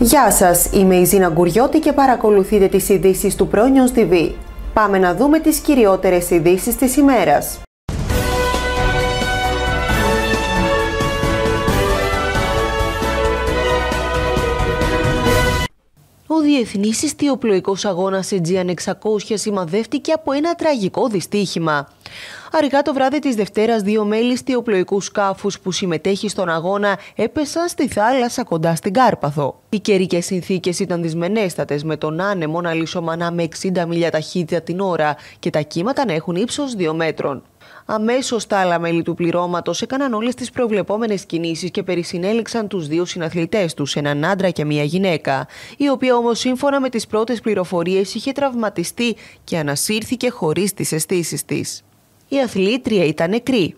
Γεια σας, είμαι η Ζήνα Γκουριώτη και παρακολουθείτε τις ειδήσεις του Πρόνιον TV. Πάμε να δούμε τις κυριότερες ειδήσεις της ημέρας. διεθνής ιστιοπλοϊκός αγώνας Aegean 600 σημαδεύτηκε από ένα τραγικό δυστύχημα. Αργά το βράδυ της Δευτέρας, δύο μέλη ιστιοπλοϊκού σκάφους που συμμετέχει στον αγώνα έπεσαν στη θάλασσα κοντά στην Κάρπαθο. Οι καιρικές συνθήκες ήταν δυσμενέστατες, με τον άνεμο να λυσομανά με 60 μιλια ταχύτητα την ώρα και τα κύματα να έχουν ύψος 2 μέτρων. Αμέσως τα άλλα μέλη του πληρώματος έκαναν όλες τις προβλεπόμενες κινήσεις και περισυνέληξαν τους δύο συναθλητές τους, έναν άντρα και μία γυναίκα, η οποία όμως σύμφωνα με τις πρώτες πληροφορίες είχε τραυματιστεί και ανασύρθηκε χωρίς τις αισθήσεις της. Η αθλήτρια ήταν νεκρή.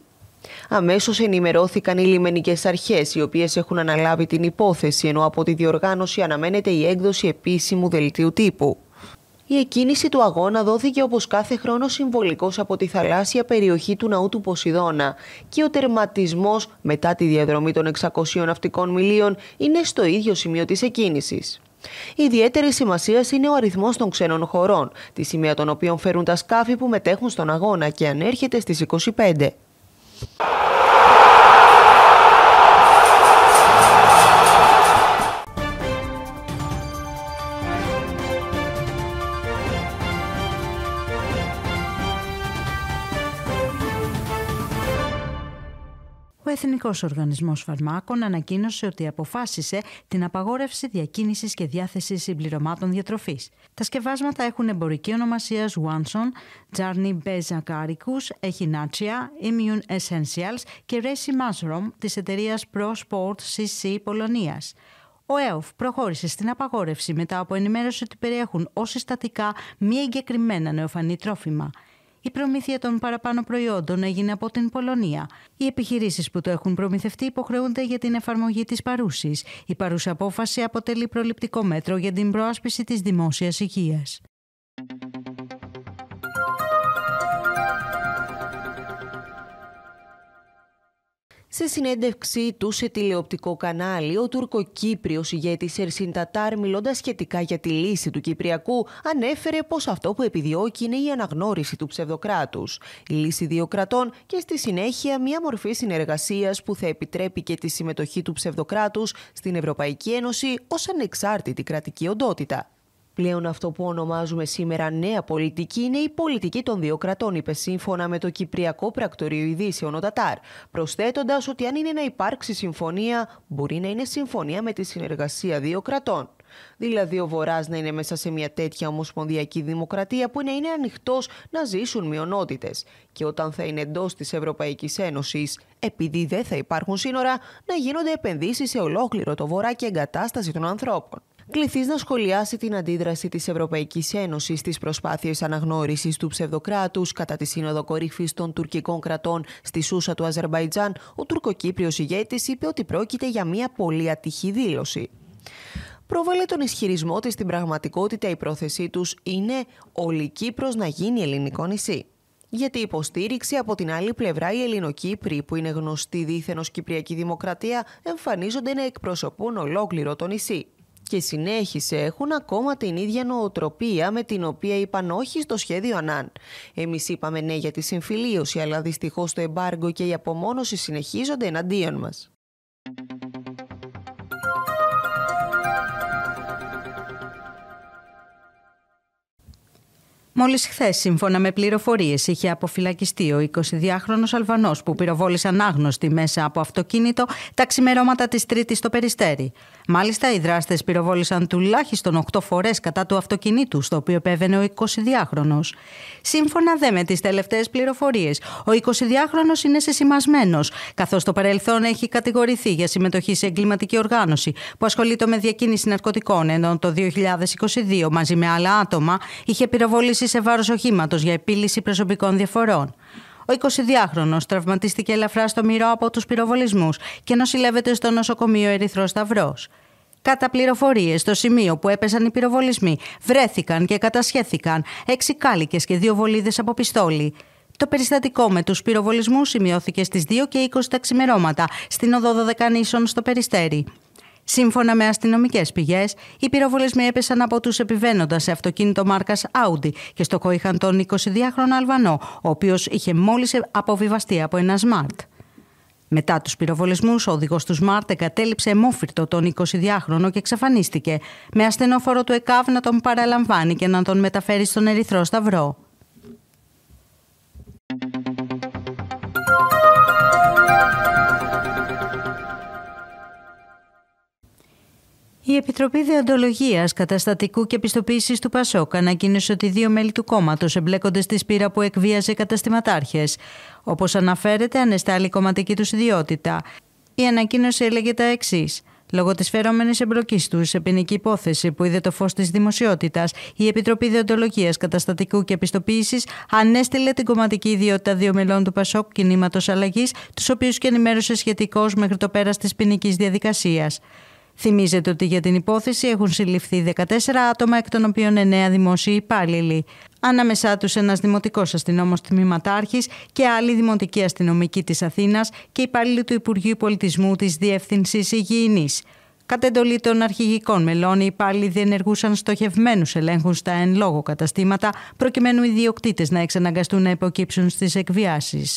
Αμέσω ενημερώθηκαν οι λιμενικές αρχές οι οποίες έχουν αναλάβει την υπόθεση, ενώ από τη διοργάνωση αναμένεται η έκδοση επίσημου δελτίου τύπου. Η εκκίνηση του αγώνα δόθηκε όπως κάθε χρόνο συμβολικός από τη θαλάσσια περιοχή του ναού του Ποσειδώνα και ο τερματισμός μετά τη διαδρομή των 600 ναυτικών μιλίων είναι στο ίδιο σημείο της εκκίνησης. Ιδιαίτερη σημασία είναι ο αριθμός των ξένων χωρών, τη σημεία των οποίων φέρουν τα σκάφη που μετέχουν στον αγώνα και ανέρχεται στις 25. ο Εθνικός Οργανισμός Φαρμάκων ανακοίνωσε ότι αποφάσισε την απαγόρευση διακίνησης και διάθεσης συμπληρωμάτων διατροφής. Τα σκευάσματα έχουν εμπορική ονομασία Wanson, Journey Bezakarikus Echinacea, Immune Essentials και Racy Mushroom της εταιρείας Pro Sport CC Πολωνίας. Ο ΕΟΦ προχώρησε στην απαγόρευση μετά από ενημέρωση ότι περιέχουν ω συστατικά μη εγκεκριμένα νεοφανή τρόφιμα. Η προμήθεια των παραπάνω προϊόντων έγινε από την Πολωνία. Οι επιχειρήσεις που το έχουν προμηθευτεί υποχρεούνται για την εφαρμογή της παρούσης. Η παρούσα απόφαση αποτελεί προληπτικό μέτρο για την προάσπιση της δημόσιας υγείας. Σε συνέντευξή του σε τηλεοπτικό κανάλι, ο Τουρκοκύπριος ηγέτης Ερσίν Τατάρ, μιλώντας σχετικά για τη λύση του Κυπριακού, ανέφερε πως αυτό που επιδιώκει είναι η αναγνώριση του ψευδοκράτους. η λύση δύο κρατών και στη συνέχεια μια μορφή συνεργασίας που θα επιτρέπει και τη συμμετοχή του ψευδοκράτους στην Ευρωπαϊκή Ένωση ως ανεξάρτητη κρατική οντότητα. Πλέον αυτό που ονομάζουμε σήμερα νέα πολιτική είναι η πολιτική των δύο κρατών, είπε σύμφωνα με το Κυπριακό Πρακτορείο Ειδήσεων, ο Τατάρ, προσθέτοντας ότι αν είναι να υπάρξει συμφωνία, μπορεί να είναι συμφωνία με τη συνεργασία δύο κρατών. Δηλαδή, ο Βορράς να είναι μέσα σε μια τέτοια ομοσπονδιακή δημοκρατία που να είναι ανοιχτός να ζήσουν μειονότητες. Και όταν θα είναι εντός της Ευρωπαϊκής Ένωσης, επειδή δεν θα υπάρχουν σύνορα, να γίνονται επενδύσεις σε ολόκληρο το Βορρά και εγκατάσταση των ανθρώπων κληθείς να σχολιάσει την αντίδραση της Ευρωπαϊκής Ένωσης στις προσπάθειες αναγνώρισης του ψευδοκράτους κατά τη Σύνοδο Κορύφης των τουρκικών κρατών στη Σούσα του Αζερβαϊτζάν, ο τουρκοκύπριος ηγέτης είπε ότι πρόκειται για μια πολύ ατυχή δήλωση. Πρόβαλε τον ισχυρισμό ότι στην πραγματικότητα η πρόθεσή τους είναι όλη η Κύπρος να γίνει ελληνικό νησί. Γιατί υποστήριξη από την άλλη πλευρά οι Ελληνοκύπροι, που είναι γνωστοί δίθεν Κυπριακή Δημοκρατία, εμφανίζονται να εκπροσωπούν ολόκληρο το νησί και συνέχισε έχουν ακόμα την ίδια νοοτροπία με την οποία είπαν όχι στο σχέδιο Ανάν. Εμείς είπαμε ναι για τη συμφιλίωση, αλλά δυστυχώς το εμπάργκο και η απομόνωση συνεχίζονται εναντίον μας. Μόλις χθες, σύμφωνα με πληροφορίες, είχε αποφυλακιστεί ο 22χρονο Αλβανός που πυροβόλησε άγνωστοι μέσα από αυτοκίνητο τα ξημερώματα της Τρίτης στο Περιστέρι. Μάλιστα, οι δράστες πυροβόλησαν τουλάχιστον 8 φορές κατά του αυτοκινήτου, στο οποίο επέβαινε ο 22χρονο. Σύμφωνα δε με τις τελευταίες πληροφορίες, ο 22χρονο είναι σεσημασμένο, καθώς το παρελθόν έχει κατηγορηθεί για συμμετοχή σε εγκληματική οργάνωση που ασχολείται με διακίνηση ναρκωτικών, ενώ το 2022 μαζί με άλλα άτομα είχε πυροβολήσει σε βάρος οχήματος για επίλυση προσωπικών διαφορών. Ο 22 χρονο τραυματίστηκε ελαφρά στο μυρό από τους πυροβολισμούς και νοσηλεύεται στο νοσοκομείο Ερυθρό Σταυρός. Κατά πληροφορίες, στο σημείο που έπεσαν οι πυροβολισμοί βρέθηκαν και κατασχέθηκαν έξι κάλικες και δύο βολίδες από πιστόλι. Το περιστατικό με τους πυροβολισμούς σημειώθηκε στις 2 και 20 τα ξημερώματα στην οδό 12 νήσων στο Περιστέρι. Σύμφωνα με αστυνομικές πηγές, οι πυροβολισμοί έπεσαν από τους επιβαίνοντας σε αυτοκίνητο μάρκας Audi και στο είχαν τον 22χρονο Αλβανό, ο οποίος είχε μόλις αποβιβαστεί από ένα Smart. Μετά τους πυροβολισμούς, ο οδηγός του Smart εγκατέλειψε εμόφυρτο τον 22χρονο και εξαφανίστηκε, με ασθενόφορο του ΕΚΑΒ να τον παραλαμβάνει και να τον μεταφέρει στον Ερυθρό Σταυρό. Η Επιτροπή Δεοντολογία, Καταστατικού και Επιστοποίησης του ΠΑΣΟΚ ανακοίνωσε ότι δύο μέλη του κόμματος εμπλέκονται στη σπήρα που εκβίαζε καταστηματάρχες. Όπως αναφέρεται, ανεστάλλει η κομματική τους ιδιότητα. Η ανακοίνωση έλεγε τα εξής. Λόγω της φερόμενης εμπλοκής τους σε ποινική υπόθεση που είδε το φως της δημοσιότητας, η Επιτροπή Διοντολογίας Καταστατικού και Επιστοποίησης ανέστειλε την κομματική ιδιότητα δύο μελών του Πασόκ κινήματος αλλαγής, τους οποίους και ενημέρωσε σχετικώς μέχρι το πέρας της ποινικής διαδικασίας. Θυμίζεται ότι για την υπόθεση έχουν συλληφθεί 14 άτομα, εκ των οποίων 9 δημόσιοι υπάλληλοι. Ανάμεσά τους ένας δημοτικός αστυνόμος τμήματάρχης και άλλοι δημοτικοί αστυνομικοί της Αθήνας και υπάλληλοι του Υπουργείου Πολιτισμού της Διεύθυνσης Υγιεινής. Κατ' εντολή των αρχηγικών μελών, οι υπάλληλοι διενεργούσαν στοχευμένους ελέγχους στα εν λόγω καταστήματα, προκειμένου οι διοκτήτε να εξαναγκαστούν να υποκύψουν στις εκβιάσεις.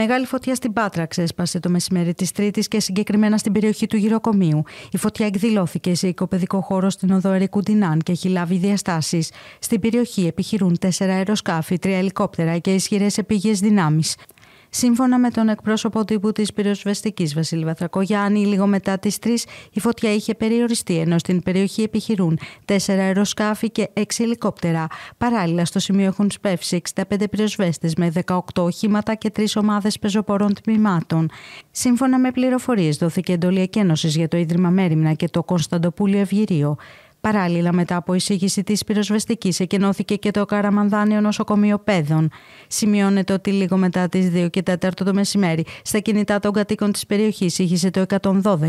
Μεγάλη φωτιά στην Πάτρα ξέσπασε το μεσημέρι της Τρίτης και συγκεκριμένα στην περιοχή του γυροκομείου. Η φωτιά εκδηλώθηκε σε οικοπαιδικό χώρο στην οδό Ερικουντινάν και έχει λάβει διαστάσεις. Στην περιοχή επιχειρούν τέσσερα αεροσκάφη, τρία ελικόπτερα και ισχυρές επίγειες δυνάμεις. Σύμφωνα με τον εκπρόσωπο τύπου της πυροσβεστικής Βασίλη Βαθρακογιάννη, λίγο μετά τις 3 η φωτιά είχε περιοριστεί, ενώ στην περιοχή επιχειρούν τέσσερα αεροσκάφη και έξι ελικόπτερα. Παράλληλα, στο σημείο έχουν σπεύσει 65 πυροσβέστες με 18 οχήματα και 3 ομάδες πεζοπορών τμήματων. Σύμφωνα με πληροφορίες, δόθηκε εντολή εκένωσης για το Ίδρυμα Μέριμνα και το Κωνσταντοπούλιο Ευγυρίο. Παράλληλα, μετά από εισήγηση της πυροσβεστικής, εκενώθηκε και το Καραμανδάνιο Νοσοκομείο Πέδων. Σημειώνεται ότι λίγο μετά τις 2 και 4 το μεσημέρι, στα κινητά των κατοίκων της περιοχής ήχησε το 112.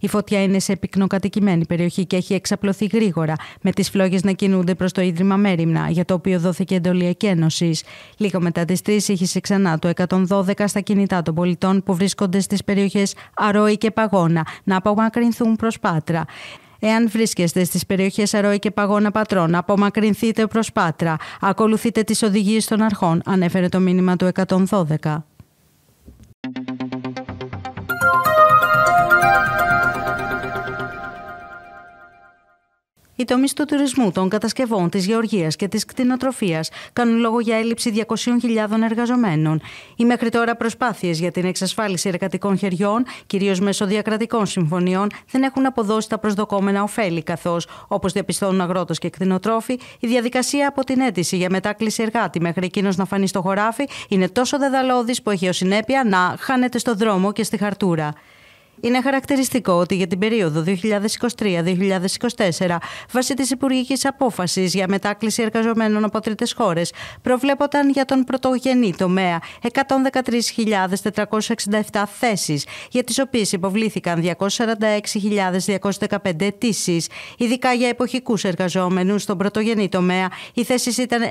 Η φωτιά είναι σε πυκνοκατοικημένη περιοχή και έχει εξαπλωθεί γρήγορα, με τις φλόγες να κινούνται προς το ίδρυμα Μέριμνα, για το οποίο δόθηκε εντολή εκένωσης. Λίγο μετά τις 3 ήχησε ξανά το 112 στα κινητά των πολιτών που βρίσκονται στις περιοχές Αρόη και Παγώνα να απομακρυνθούν προς Πάτρα. Εάν βρίσκεστε στις περιοχές Αρώη και Παγώνα Πατρών, απομακρυνθείτε προς Πάτρα. Ακολουθείτε τις οδηγίες των αρχών, ανέφερε το μήνυμα του 112. Οι τομείς του τουρισμού, των κατασκευών, της γεωργίας και της κτηνοτροφίας κάνουν λόγο για έλλειψη 200.000 εργαζομένων. Οι μέχρι τώρα προσπάθειες για την εξασφάλιση εργατικών χεριών, κυρίως μέσω διακρατικών συμφωνιών, δεν έχουν αποδώσει τα προσδοκόμενα ωφέλη, καθώς, όπως διαπιστώνουν αγρότες και κτηνοτρόφοι, η διαδικασία από την αίτηση για μετάκληση εργάτη μέχρι εκείνος να φανεί στο χωράφι είναι τόσο δεδαλώδης που έχει ως συνέπεια να χάνεται στο δρόμο και στη χαρτούρα. Είναι χαρακτηριστικό ότι για την περίοδο 2023-2024, βάσει της Υπουργικής Απόφασης για μετάκληση εργαζομένων από τρίτες χώρες, προβλέπονταν για τον πρωτογενή τομέα 113.467 θέσεις, για τις οποίες υποβλήθηκαν 246.215 αιτήσεις. Ειδικά για εποχικούς εργαζόμενους στον πρωτογενή τομέα, οι θέσεις ήταν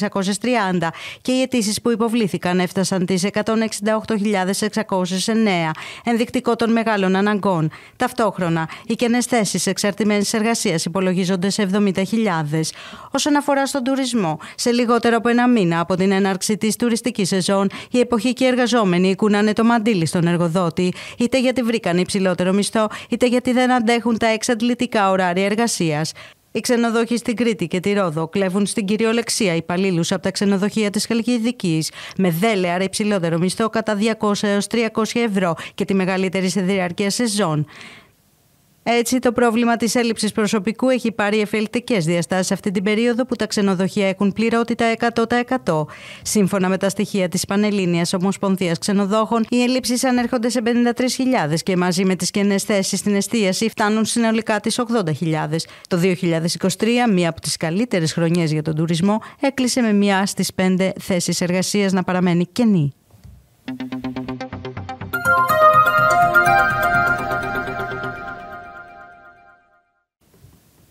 91.630 και οι αιτήσεις που υποβλήθηκαν έφτασαν τις 168.609 ενδεικτικό των μεγάλων αναγκών. Ταυτόχρονα, οι κενές θέσεις εξαρτημένης εργασίας υπολογίζονται σε 70.000. Όσον αφορά στον τουρισμό, σε λιγότερο από ένα μήνα από την έναρξη της τουριστικής σεζόν, οι εποχικοί εργαζόμενοι κουνάνε το μαντήλι στον εργοδότη, είτε γιατί βρήκαν υψηλότερο μισθό, είτε γιατί δεν αντέχουν τα εξαντλητικά ωράρια εργασίας. Οι ξενοδόχοι στην Κρήτη και τη Ρόδο κλέβουν στην κυριολεξία υπαλλήλους από τα ξενοδοχεία της Χαλκιδικής με δέλεαρα υψηλότερο μισθό κατά 200 έω 300 ευρώ και τη μεγαλύτερη σε διάρκεια σεζόν. Έτσι, το πρόβλημα της έλλειψης προσωπικού έχει πάρει εφελτικές διαστάσεις αυτή την περίοδο που τα ξενοδοχεία έχουν πληρότητα 100%. Σύμφωνα με τα στοιχεία της Πανελλήνιας Ομοσπονδίας Ξενοδόχων, οι ελλείψεις ανέρχονται σε 53.000 και μαζί με τις κενές θέσεις στην εστίαση φτάνουν συνολικά τις 80.000. Το 2023, μία από τις καλύτερες χρονιές για τον τουρισμό, έκλεισε με μία στις πέντε θέσεις εργασίας να παραμένει κενή.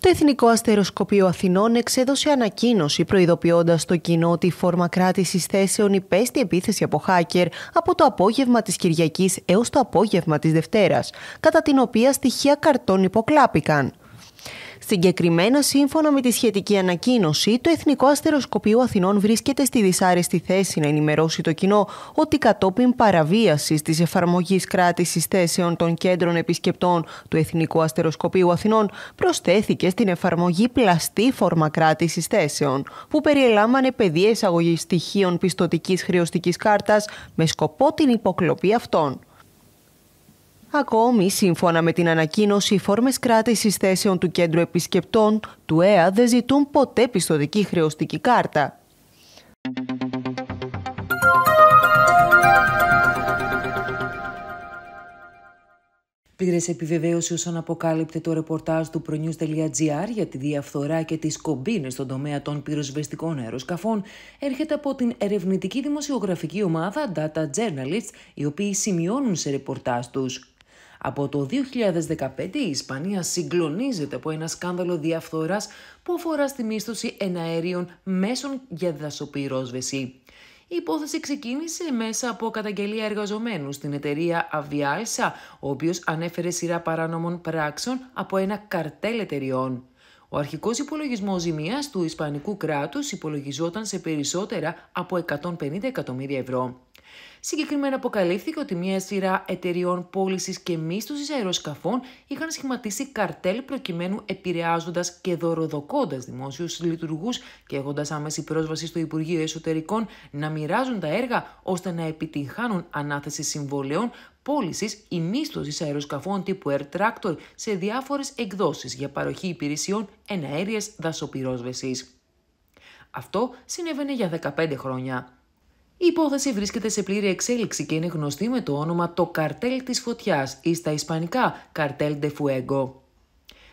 Το Εθνικό Αστεροσκοπείο Αθηνών εξέδωσε ανακοίνωση προειδοποιώντας το κοινό ότι η φόρμα κράτησης θέσεων υπέστη επίθεση από hacker από το απόγευμα της Κυριακής έως το απόγευμα της Δευτέρας, κατά την οποία στοιχεία καρτών υποκλάπηκαν. Συγκεκριμένα, σύμφωνα με τη σχετική ανακοίνωση, το Εθνικό Αστεροσκοπείο Αθηνών βρίσκεται στη δυσάρεστη θέση να ενημερώσει το κοινό ότι κατόπιν παραβίασης της εφαρμογής κράτησης θέσεων των κέντρων επισκεπτών του Εθνικού Αστεροσκοπείου Αθηνών προσθέθηκε στην εφαρμογή πλαστή φόρμα κράτησης θέσεων, που περιελάμβανε πεδία εισαγωγής στοιχείων πιστοτικής χρεωστικής κάρτας με σκοπό την υποκλοπή αυτών. Ακόμη, σύμφωνα με την ανακοίνωση, οι φόρμες κράτησης θέσεων του Κέντρου Επισκεπτών του ΕΑ δεν ζητούν ποτέ πιστοδική χρεωστική κάρτα. Πήρες επιβεβαίωση όσον αποκάλυπτε το ρεπορτάζ του pronews.gr για τη διαφθορά και τις κομπίνες στον τομέα των πυροσβεστικών αεροσκαφών έρχεται από την ερευνητική δημοσιογραφική ομάδα Data Journalists, οι οποίοι σημειώνουν σε ρεπορτάζ τους από το 2015 η Ισπανία συγκλονίζεται από ένα σκάνδαλο διαφθοράς που αφορά στη μίσθωση εναέριων μέσων για δασοπυρόσβεση. Η υπόθεση ξεκίνησε μέσα από καταγγελία εργαζομένου στην εταιρεία Avialsa, ο οποίος ανέφερε σειρά παράνομων πράξεων από ένα καρτέλ εταιριών. Ο αρχικός υπολογισμός ζημίας του Ισπανικού κράτους υπολογιζόταν σε περισσότερα από 150 εκατομμύρια ευρώ. Συγκεκριμένα αποκαλύφθηκε ότι μια σειρά εταιριών πώλησης και μίσθωσης αεροσκαφών είχαν σχηματίσει καρτέλ προκειμένου επηρεάζοντας και δωροδοκώντας δημόσιους λειτουργούς και έχοντας άμεση πρόσβαση στο Υπουργείο Εσωτερικών να μοιράζουν τα έργα ώστε να επιτυγχάνουν ανάθεση συμβολέων πώλησης ή μίσθωσης αεροσκαφών τύπου Air Tractor σε διάφορες εκδόσεις για παροχή υπηρεσιών εναέρεια δασοπυρόσβεσης. Αυτό συνέβαινε για 15 χρόνια. Η υπόθεση βρίσκεται σε πλήρη εξέλιξη και είναι γνωστή με το όνομα «Το καρτέλ της φωτιάς» ή στα ισπανικά «Καρτέλ de Fuego».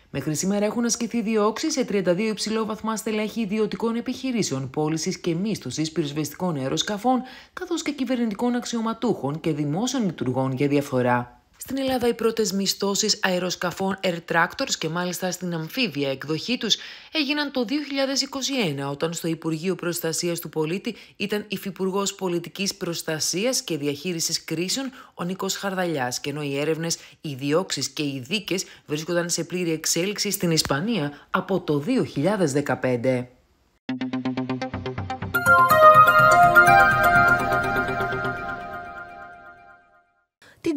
Μέχρι σήμερα έχουν ασκηθεί διώξεις σε 32 βαθμά στελέχη ιδιωτικών επιχειρήσεων, πώλησης και μίσθωσης πυροσβεστικών αεροσκαφών, καθώς και κυβερνητικών αξιωματούχων και δημόσιων λειτουργών για διαφορά. Στην Ελλάδα οι πρώτες μισθώσεις αεροσκαφών Air Tractors και μάλιστα στην αμφίβια εκδοχή τους έγιναν το 2021 όταν στο Υπουργείο Προστασίας του Πολίτη ήταν Υφυπουργός Πολιτικής Προστασίας και Διαχείρισης Κρίσεων ο Νίκος Χαρδαλιάς και ενώ οι έρευνες, οι διώξεις και οι δίκες βρίσκονταν σε πλήρη εξέλιξη στην Ισπανία από το 2015.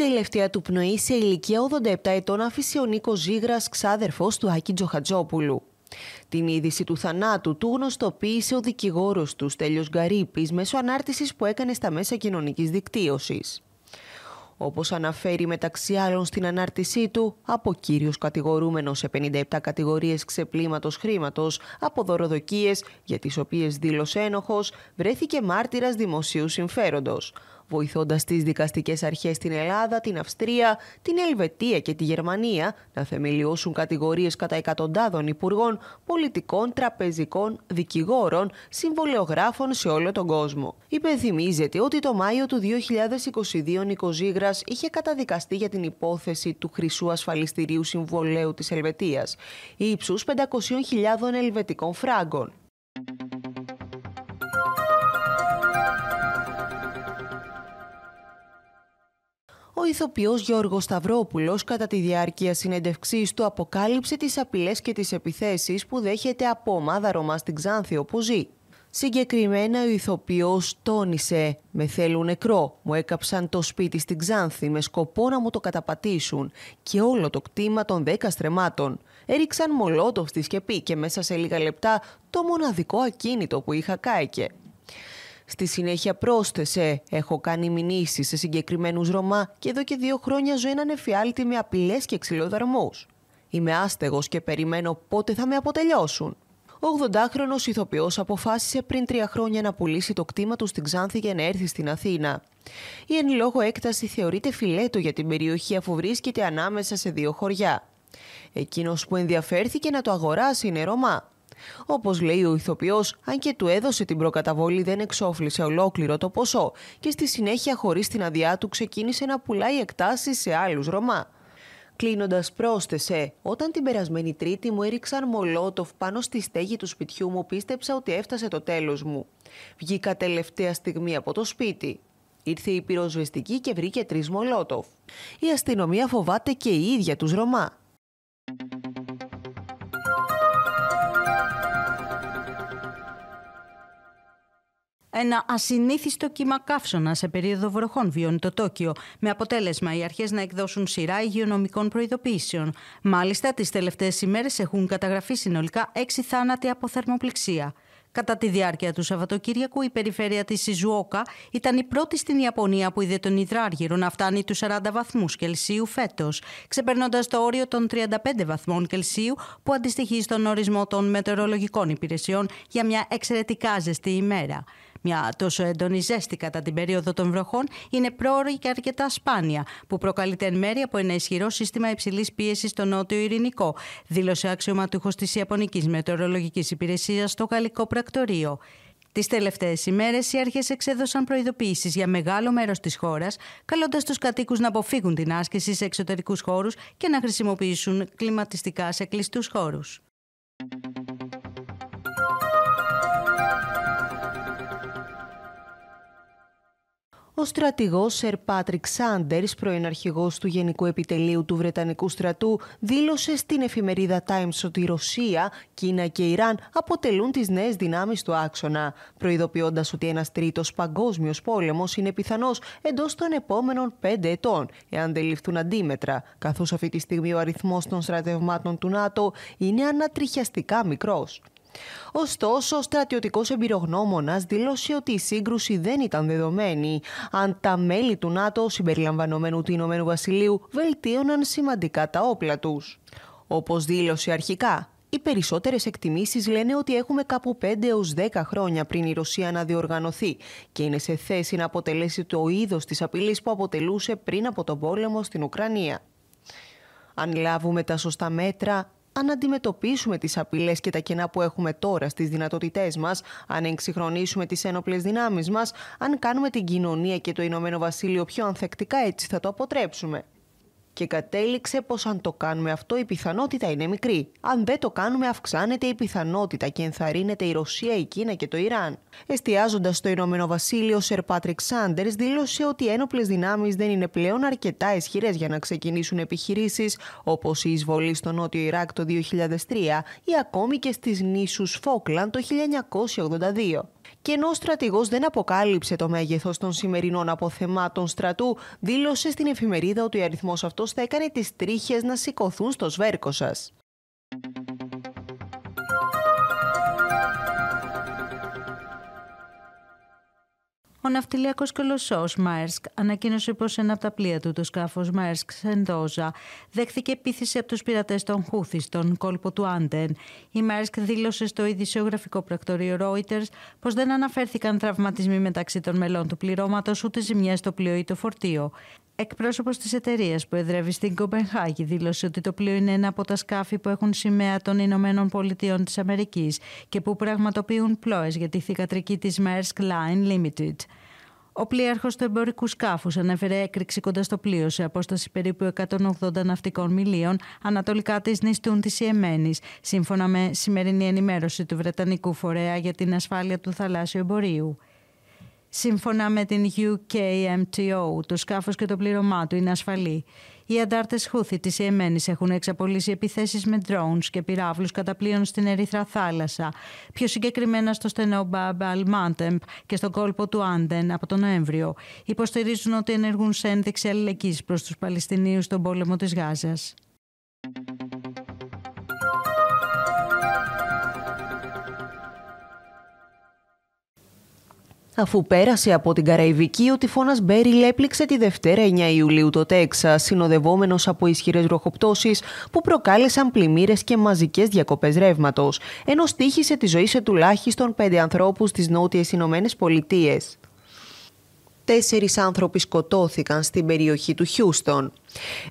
τελευταία του πνοή σε ηλικία 87 ετών άφησε ο Νίκος Ζήγρας, ξάδερφος του Άκη Τζοχατζόπουλου. Την είδηση του θανάτου του γνωστοποίησε ο δικηγόρος του Στέλιος Γκαρύπη μέσω ανάρτησης που έκανε στα μέσα κοινωνικής δικτύωσης. Όπως αναφέρει μεταξύ άλλων στην ανάρτησή του, από κύριος κατηγορούμενος σε 57 κατηγορίες ξεπλήματος χρήματος από δωροδοκίες για τις οποίες δήλωσε ένοχος, βρέθηκε μάρτυρας δημοσίου συμφέροντος. Βοηθώντας τις δικαστικές αρχές στην Ελλάδα, την Αυστρία, την Ελβετία και τη Γερμανία να θεμελιώσουν κατηγορίες κατά εκατοντάδων υπουργών, πολιτικών, τραπεζικών, δικηγόρων, συμβολεογράφων σε όλο τον κόσμο. Υπενθυμίζεται ότι το Μάιο του 2022 Νίκος Ζήγρας είχε καταδικαστεί για την υπόθεση του χρυσού ασφαλιστηρίου συμβολέου της Ελβετίας, ύψου 500.000 ελβετικών φράγκων. Ο ηθοποιός Γιώργος Σταυρόπουλος κατά τη διάρκεια συνέντευξής του αποκάλυψε τις απειλές και τις επιθέσεις που δέχεται από ομάδα Ρωμά στην Ξάνθη όπου ζει. Συγκεκριμένα ο ηθοποιός τόνισε «Με θέλουν νεκρό, μου έκαψαν το σπίτι στην Ξάνθη με σκοπό να μου το καταπατήσουν και όλο το κτήμα των δέκα στρεμάτων. Έριξαν μολότοφ στη σκεπή και μέσα σε λίγα λεπτά το μοναδικό ακίνητο που είχα κάηκε». Στη συνέχεια πρόσθεσε «Έχω κάνει μηνύσεις σε συγκεκριμένους Ρωμά και εδώ και δύο χρόνια ζω έναν εφιάλτη με απειλές και ξυλοδαρμούς. Είμαι άστεγος και περιμένω πότε θα με αποτελειώσουν». Ο 80χρονο ηθοποιός αποφάσισε πριν τρία χρόνια να πουλήσει το κτήμα του στην Ξάνθη για να έρθει στην Αθήνα. Η εν λόγω έκταση θεωρείται φιλέτο για την περιοχή αφού βρίσκεται ανάμεσα σε δύο χωριά. Εκείνος που ενδιαφέρθηκε να το αγοράσει είναι Ρωμά. Όπως λέει ο ηθοποιός, αν και του έδωσε την προκαταβολή, δεν εξόφλησε ολόκληρο το ποσό και στη συνέχεια, χωρίς την αδειά του, ξεκίνησε να πουλάει εκτάσεις σε άλλους Ρωμά. Κλείνοντας, πρόσθεσε: Όταν την περασμένη Τρίτη μου έριξαν μολότοφ πάνω στη στέγη του σπιτιού μου, πίστεψα ότι έφτασε το τέλος μου. Βγήκα τελευταία στιγμή από το σπίτι. Ήρθε η πυροσβεστική και βρήκε τρεις μολότοφ. Η αστυνομία φοβάται και η ίδια τους Ρωμά. Ένα ασυνήθιστο κύμα καύσωνα σε περίοδο βροχών βιώνει το Τόκιο, με αποτέλεσμα οι αρχές να εκδώσουν σειρά υγειονομικών προειδοποιήσεων. Μάλιστα, τις τελευταίες ημέρες έχουν καταγραφεί συνολικά έξι θάνατοι από θερμοπληξία. Κατά τη διάρκεια του Σαββατοκύριακου, η περιφέρεια της Σιζουόκα ήταν η πρώτη στην Ιαπωνία που είδε τον υδράργυρο να φτάνει τους 40 βαθμούς Κελσίου φέτος, ξεπερνώντας το όριο των 35 βαθμών Κελσίου που αντιστοιχεί στον ορισμό των μετεωρολογικών υπηρεσιών για μια εξαιρετικά ζεστή ημέρα μια τόσο έντονη ζέστη κατά την περίοδο των βροχών είναι πρόωρη και αρκετά σπάνια, που προκαλείται εν μέρει από ένα ισχυρό σύστημα υψηλής πίεσης στο νότιο ειρηνικό, δήλωσε αξιωματούχος της Ιαπωνικής Μετεωρολογικής Υπηρεσίας στο Γαλλικό Πρακτορείο. Τις τελευταίες ημέρες, οι αρχές εξέδωσαν προειδοποιήσει για μεγάλο μέρος της χώρας, καλώντας τους κατοίκους να αποφύγουν την άσκηση σε εξωτερικούς χώρους και να χρησιμοποιήσουν κλιματιστικά σε κλειστούς χώρους. Ο στρατηγός Σερ Πάτρικ Σάντερ, πρώην του Γενικού Επιτελείου του Βρετανικού στρατού, δήλωσε στην εφημερίδα Times ότι η Ρωσία, Κίνα και Ιράν αποτελούν τις νέες δυνάμεις του άξονα, προειδοποιώντας ότι ένας τρίτος παγκόσμιος πόλεμος είναι πιθανός εντός των επόμενων πέντε ετών, εάν δεν ληφθούν αντίμετρα, καθώς αυτή τη στιγμή ο αριθμός των στρατευμάτων του ΝΑΤΟ είναι ανατριχιαστικά μικρός. Ωστόσο, ο στρατιωτικός εμπειρογνώμονας δήλωσε ότι η σύγκρουση δεν ήταν δεδομένη, αν τα μέλη του ΝΑΤΟ, συμπεριλαμβανομένου του Ηνωμένου Βασιλείου, βελτίωναν σημαντικά τα όπλα τους. Όπως δήλωσε αρχικά, οι περισσότερες εκτιμήσεις λένε ότι έχουμε κάπου 5 έω 10 χρόνια πριν η Ρωσία να διοργανωθεί και είναι σε θέση να αποτελέσει το είδος της απειλής που αποτελούσε πριν από τον πόλεμο στην Ουκρανία. Αν λάβουμε τα σωστά μέτρα, αν αντιμετωπίσουμε τις απειλές και τα κενά που έχουμε τώρα στις δυνατότητές μας, αν εξυγχρονίσουμε τις ένοπλες δυνάμεις μας, αν κάνουμε την κοινωνία και το Ηνωμένο Βασίλειο πιο ανθεκτικά, έτσι θα το αποτρέψουμε και κατέληξε πως αν το κάνουμε αυτό η πιθανότητα είναι μικρή. Αν δεν το κάνουμε αυξάνεται η πιθανότητα και ενθαρρύνεται η Ρωσία, η Κίνα και το Ιράν. Εστιάζοντας στο Ηνωμένο Βασίλειο, ο Σερ Πάτρικ Σάντερ δήλωσε ότι οι ένοπλες δυνάμεις δεν είναι πλέον αρκετά ισχυρές για να ξεκινήσουν επιχειρήσεις όπως η εισβολή στο Νότιο Ιράκ το 2003 ή ακόμη και στις νήσους Φόκλαν το 1982 και ενώ ο στρατηγός δεν αποκάλυψε το μέγεθος των σημερινών αποθεμάτων στρατού, δήλωσε στην εφημερίδα ότι ο αριθμός αυτός θα έκανε τις τρίχες να σηκωθούν στο σβέρκο σας. Ο ναυτιλιακός κολοσσό Μάερσκ ανακοίνωσε πως ένα από τα πλοία του, το σκάφος Μάερσκ Σεντόζα, δέχθηκε επίθεση από τους πειρατές των Χούθη στον κόλπο του Άντεν. Η Μάερσκ δήλωσε στο ειδησιογραφικό πρακτορείο Reuters πως δεν αναφέρθηκαν τραυματισμοί μεταξύ των μελών του πληρώματος ούτε ζημιά στο πλοίο ή το φορτίο. Εκπρόσωπος της εταιρείας που εδρεύει στην Κοπενχάγη δήλωσε ότι το πλοίο είναι ένα από τα σκάφη που έχουν σημαία των Ηνωμένων Πολιτειών της Αμερικής και που πραγματοποιούν πλώες για τη θηκατρική της Maersk Line Limited. Ο πλοίαρχος του εμπορικού σκάφους ανέφερε έκρηξη κοντά στο πλοίο σε απόσταση περίπου 180 ναυτικών μιλίων ανατολικά της νηστούν τη Ιεμένη, σύμφωνα με σημερινή ενημέρωση του Βρετανικού Φορέα για την Ασφάλεια του Θαλάσσιου Εμπορίου. Σύμφωνα με την UKMTO, το σκάφος και το πλήρωμά του είναι ασφαλή. Οι αντάρτες Χούθη τη Ιεμένη έχουν εξαπολύσει επιθέσεις με drones και πυράβλους κατά πλοίων στην Ερυθρά Θάλασσα, πιο συγκεκριμένα στο στενό Μπαμπαλ Μάντεμπ και στον κόλπο του Άντεν από τον Νοέμβριο. Υποστηρίζουν ότι ενεργούν σε ένδειξη αλληλεγγύης προς τους Παλαιστινίους στον πόλεμο της Γάζας. Αφού πέρασε από την Καραϊβική, ο τυφώνας Μπέριλ έπληξε τη Δευτέρα 9 Ιουλίου το Τέξας, συνοδευόμενος από ισχυρές ροχοπτώσεις που προκάλεσαν πλημμύρες και μαζικές διακοπές ρεύματος, ενώ στήχησε τη ζωή σε τουλάχιστον πέντε ανθρώπους στις νότιες Ηνωμένες Πολιτείες τέσσερις άνθρωποι σκοτώθηκαν στην περιοχή του Χιούστον.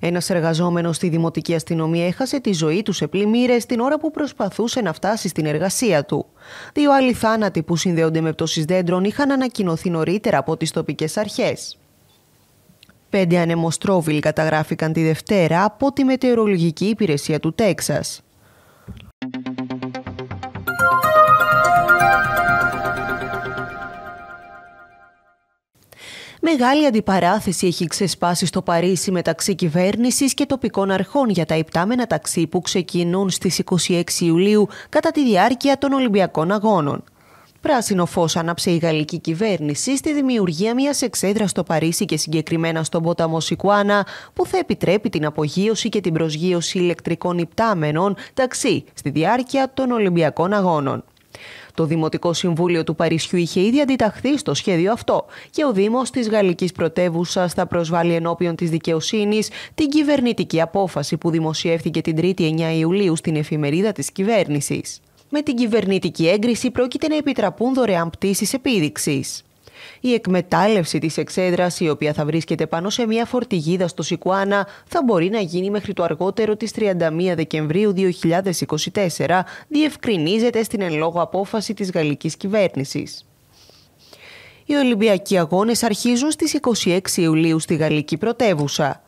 Ένας εργαζόμενος στη Δημοτική Αστυνομία έχασε τη ζωή του σε πλημμύρες την ώρα που προσπαθούσε να φτάσει στην εργασία του. Δύο άλλοι θάνατοι που συνδέονται με πτώσεις δέντρων είχαν ανακοινωθεί νωρίτερα από τις τοπικές αρχές. Πέντε ανεμοστρόβιλ καταγράφηκαν τη Δευτέρα από τη Μετεωρολογική Υπηρεσία του Τέξας. Μεγάλη αντιπαράθεση έχει ξεσπάσει στο Παρίσι μεταξύ κυβέρνησης και τοπικών αρχών για τα υπτάμενα ταξί που ξεκινούν στις 26 Ιουλίου κατά τη διάρκεια των Ολυμπιακών Αγώνων. Πράσινο φως άναψε η γαλλική κυβέρνηση στη δημιουργία μιας εξέδρας στο Παρίσι και συγκεκριμένα στον ποταμό Σικουάνα, που θα επιτρέπει την απογείωση και την προσγείωση ηλεκτρικών υπτάμενων ταξί στη διάρκεια των Ολυμπιακών Αγώνων. Το Δημοτικό Συμβούλιο του Παρισιού είχε ήδη αντιταχθεί στο σχέδιο αυτό και ο Δήμος της Γαλλικής Πρωτεύουσας θα προσβάλλει ενώπιον της δικαιοσύνης την κυβερνητική απόφαση που δημοσιεύθηκε την 3η 9 Ιουλίου στην εφημερίδα της κυβέρνησης. Με την κυβερνητική έγκριση πρόκειται να επιτραπούν δωρεάν πτήσεις επίδειξης. Η εκμετάλλευση της εξέδρας, η οποία θα βρίσκεται πάνω σε μια φορτηγίδα στο Σικουάνα, θα μπορεί να γίνει μέχρι το αργότερο της 31 Δεκεμβρίου 2024, διευκρινίζεται στην εν λόγω απόφαση της γαλλικής κυβέρνησης. Οι Ολυμπιακοί Αγώνες αρχίζουν στις 26 Ιουλίου στη Γαλλική Πρωτεύουσα.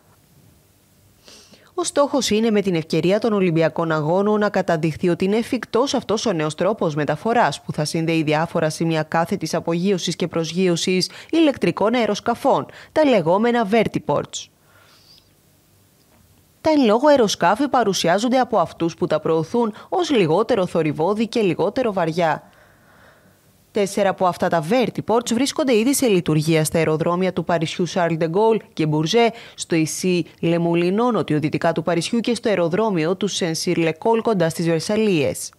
Ο στόχος είναι με την ευκαιρία των Ολυμπιακών Αγώνων να καταδειχθεί ότι είναι εφικτός αυτός ο νέος τρόπος μεταφοράς που θα συνδέει διάφορα σημεία κάθετη απογείωσης και προσγείωσης ηλεκτρικών αεροσκαφών, τα λεγόμενα vertiports. Τα εν λόγω αεροσκάφη παρουσιάζονται από αυτούς που τα προωθούν ως λιγότερο θορυβόδη και λιγότερο βαριά. Τέσσερα από αυτά τα vertiports βρίσκονται ήδη σε λειτουργία στα αεροδρόμια του Παρισιού Charles de Gaulle και Μπουρζέ, στο Ισί Λεμουλινό νοτιοδυτικά του Παρισιού και στο αεροδρόμιο του Σενσίρ Λεκόλ κοντά στις Βερσαλίες.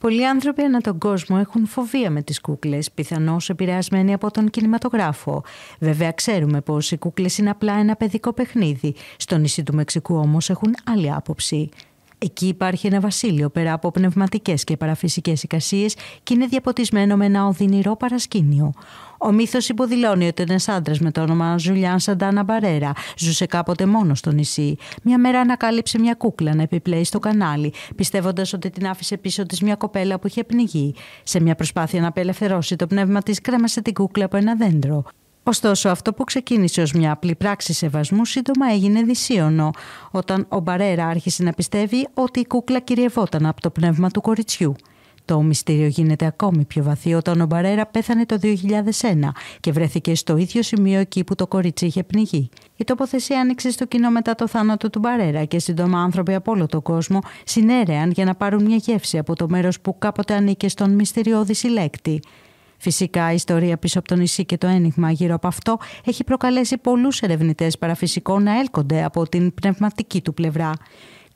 Πολλοί άνθρωποι ανά τον κόσμο έχουν φοβία με τις κούκλες, πιθανώς επηρεασμένοι από τον κινηματογράφο. Βέβαια, ξέρουμε πως οι κούκλες είναι απλά ένα παιδικό παιχνίδι. Στο νησί του Μεξικού όμως έχουν άλλη άποψη. Εκεί υπάρχει ένα βασίλειο πέρα από πνευματικές και παραφυσικές εικασίες και είναι διαποτισμένο με ένα οδυνηρό παρασκήνιο. Ο μύθος υποδηλώνει ότι ένας άντρας με το όνομα Ζουλιάν Σαντάνα Μπαρέρα ζούσε κάποτε μόνος στο νησί. Μια μέρα ανακάλυψε μια κούκλα να επιπλέει στο κανάλι, πιστεύοντας ότι την άφησε πίσω της μια κοπέλα που είχε πνιγεί. Σε μια προσπάθεια να απελευθερώσει το πνεύμα της, κρέμασε την κούκλα από ένα δέντρο. Ωστόσο, αυτό που ξεκίνησε ως μια απλή πράξη σεβασμού σύντομα έγινε δυσίωνο, όταν ο Μπαρέρα άρχισε να πιστεύει ότι η κούκλα κυριευόταν από το πνεύμα του κοριτσιού. Το μυστήριο γίνεται ακόμη πιο βαθύ όταν ο Μπαρέρα πέθανε το 2001 και βρέθηκε στο ίδιο σημείο εκεί που το κορίτσι είχε πνιγεί. Η τοποθεσία άνοιξε στο κοινό μετά το θάνατο του Μπαρέρα και σύντομα άνθρωποι από όλο τον κόσμο συνέρεαν για να πάρουν μια γεύση από το μέρος που κάποτε ανήκε στον μυστηριώδη συλλέκτη. Φυσικά, η ιστορία πίσω από το νησί και το ένιγμα γύρω από αυτό έχει προκαλέσει πολλούς ερευνητές παραφυσικών να έλκονται από την πνευματική του πλευρά.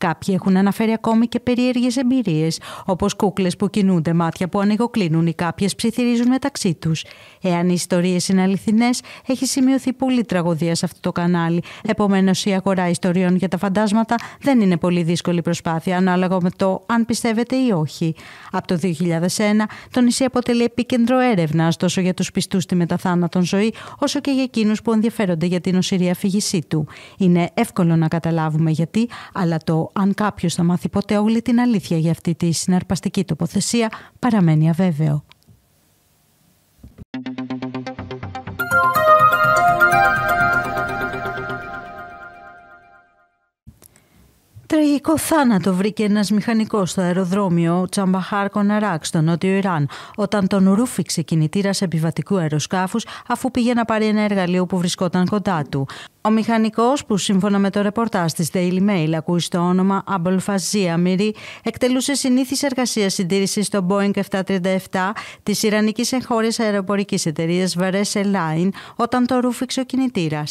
Κάποιοι έχουν αναφέρει ακόμη και περίεργες εμπειρίες, όπως κούκλες που κινούνται, μάτια που ανοιγοκλίνουν ή κάποιες ψιθυρίζουν μεταξύ τους. Εάν οι ιστορίες είναι αληθινές, έχει σημειωθεί πολλή τραγωδία σε αυτό το κανάλι. Επομένως, η αγορά ιστοριών για τα φαντάσματα δεν είναι πολύ δύσκολη προσπάθεια, ανάλογα με το αν πιστεύετε ή όχι. Από το 2001, το νησί αποτελεί επίκεντρο έρευνα τόσο για τους πιστούς στη μεταθάνατον ζωή, όσο και για εκείνους που ενδιαφέρονται για την οσυρία αφήγησή του. Είναι εύκολο να καταλάβουμε γιατί, αλλά το αν κάποιος θα μάθει ποτέ όλη την αλήθεια για αυτή τη συναρπαστική τοποθεσία παραμένει αβέβαιο. Τραγικό θάνατο βρήκε ένας μηχανικός στο αεροδρόμιο Τσαμπαχάρ Κοναράκ στο νότιο Ιράν, όταν τον ρούφηξε κινητήρας επιβατικού αεροσκάφους αφού πήγε να πάρει ένα εργαλείο που βρισκόταν κοντά του. Ο μηχανικός, που σύμφωνα με το ρεπορτάζ της Daily Mail ακούει στο όνομα Αμπολφαζία Μυρί, εκτελούσε συνήθι εργασία συντήρησης στο Boeing 737 της Ιρανικής εγχώριας αεροπορικής εταιρείας Vares Line όταν τον ρούφηξε ο κινητήρας.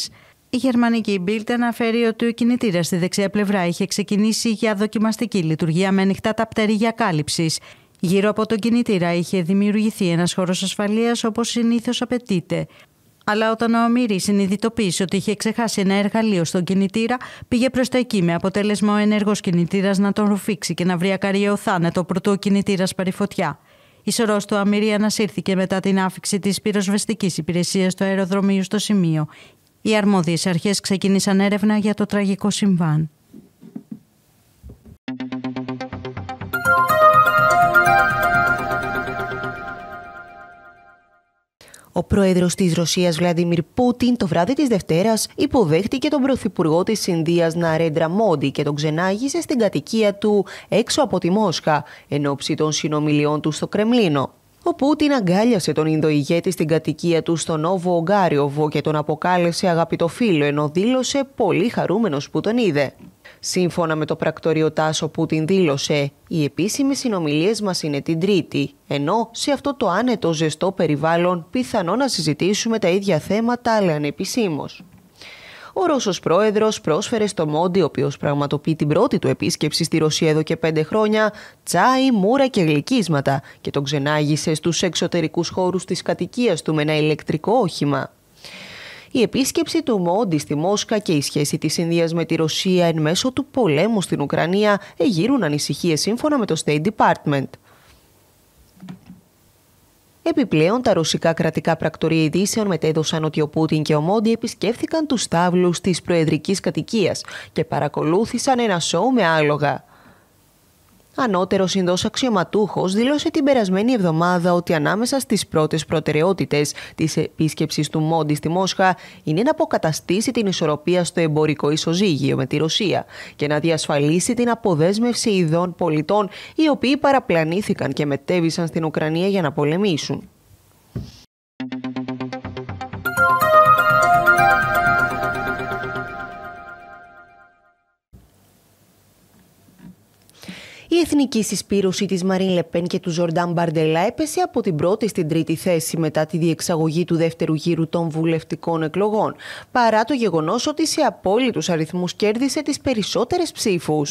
Η γερμανική Bild αναφέρει ότι ο κινητήρας στη δεξιά πλευρά είχε ξεκινήσει για δοκιμαστική λειτουργία με ανοιχτά τα για κάλυψης. Γύρω από τον κινητήρα είχε δημιουργηθεί ένας χώρος ασφαλείας όπως συνήθως απαιτείται. Αλλά όταν ο Αμυρή συνειδητοποίησε ότι είχε ξεχάσει ένα εργαλείο στον κινητήρα, πήγε προς τα εκεί με αποτέλεσμα ο ενεργός κινητήρας να τον ρουφήξει και να βρει ακαριαίο θάνατο πρωτού ο κινητήρας παρηφωτιά. Η σωρό του Αμυρή ανασύρθηκε μετά την άφηξη της πυροσβεστικής υπηρεσίας του αεροδρομίου στο σημείο. Οι αρμόδιες αρχές ξεκίνησαν έρευνα για το τραγικό συμβάν. Ο πρόεδρος της Ρωσίας Βλαντιμίρ Πούτιν το βράδυ της Δευτέρας υποδέχτηκε τον πρωθυπουργό της Ινδίας Ναρέντρα Μόντι και τον ξενάγησε στην κατοικία του έξω από τη Μόσχα εν ώψη των συνομιλιών του στο Κρεμλίνο. Ο Πούτιν αγκάλιασε τον Ινδοηγέτη στην κατοικία του στο Νόβο Ογκάριοβο και τον αποκάλεσε αγαπητό φίλο, ενώ δήλωσε πολύ χαρούμενος που τον είδε. Σύμφωνα με το πρακτορείο Τάσο Πούτιν δήλωσε «Οι επίσημες συνομιλίες μας είναι την Τρίτη, ενώ σε αυτό το άνετο ζεστό περιβάλλον πιθανό να συζητήσουμε τα ίδια θέματα αλλά ανεπισήμως». Ο Ρώσος πρόεδρος πρόσφερε στο Μόντι, ο οποίος πραγματοποιεί την πρώτη του επίσκεψη στη Ρωσία εδώ και πέντε χρόνια, τσάι, μούρα και γλυκίσματα και τον ξενάγησε στους εξωτερικούς χώρους της κατοικίας του με ένα ηλεκτρικό όχημα. Η επίσκεψη του Μόντι στη Μόσχα και η σχέση της Ινδίας με τη Ρωσία εν μέσω του πολέμου στην Ουκρανία εγείρουν ανησυχίες σύμφωνα με το State Department. Επιπλέον, τα ρωσικά κρατικά πρακτορία ειδήσεων μετέδωσαν ότι ο Πούτιν και ο Μόντι επισκέφθηκαν τους τάβλους της προεδρικής κατοικίας και παρακολούθησαν ένα σοου με άλογα. Ανώτερος συνδό αξιωματούχος δήλωσε την περασμένη εβδομάδα ότι ανάμεσα στις πρώτες προτεραιότητες της επίσκεψης του Μόντι στη Μόσχα είναι να αποκαταστήσει την ισορροπία στο εμπορικό ισοζύγιο με τη Ρωσία και να διασφαλίσει την αποδέσμευση ειδών πολιτών οι οποίοι παραπλανήθηκαν και μετέβησαν στην Ουκρανία για να πολεμήσουν. Η εθνική συσπήρωση της Μαρίν Λεπέν και του Ζορντάν Μπαρντελά έπεσε από την πρώτη στην τρίτη θέση μετά τη διεξαγωγή του δεύτερου γύρου των βουλευτικών εκλογών, παρά το γεγονός ότι σε απόλυτους αριθμούς κέρδισε τις περισσότερες ψήφους.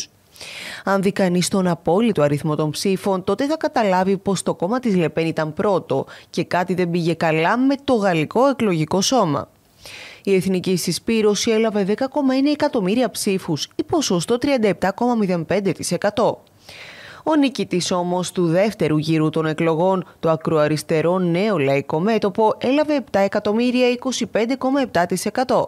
Αν δει κανείς τον απόλυτο αριθμό των ψήφων, τότε θα καταλάβει πως το κόμμα της Λεπέν ήταν πρώτο και κάτι δεν πήγε καλά με το γαλλικό εκλογικό σώμα. Η εθνική συσπήρωση έλαβε 10,1 εκατομμύρια ψήφους, ή ποσοστό 37,05%. Ο νικητής όμως του δεύτερου γύρου των εκλογών, το ακροαριστερό νέο λαϊκό μέτωπο, έλαβε 25,7%.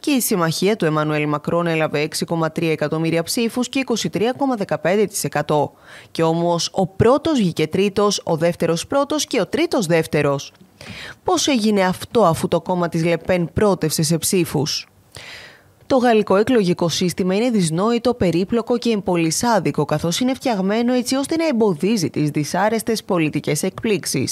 Και η συμμαχία του Εμμανουέλ Μακρόν έλαβε 6,3 εκατομμύρια ψήφους και 23,15%. Και όμως ο πρώτος βγήκε τρίτος, ο δεύτερος πρώτος και ο τρίτος δεύτερος. Πώς έγινε αυτό αφού το κόμμα της Λεπέν πρότευσε σε ψήφους. Το γαλλικό εκλογικό σύστημα είναι δυσνόητο, περίπλοκο και εμπολισάδικο, καθώς είναι φτιαγμένο έτσι ώστε να εμποδίζει τις δυσάρεστες πολιτικές εκπλήξεις.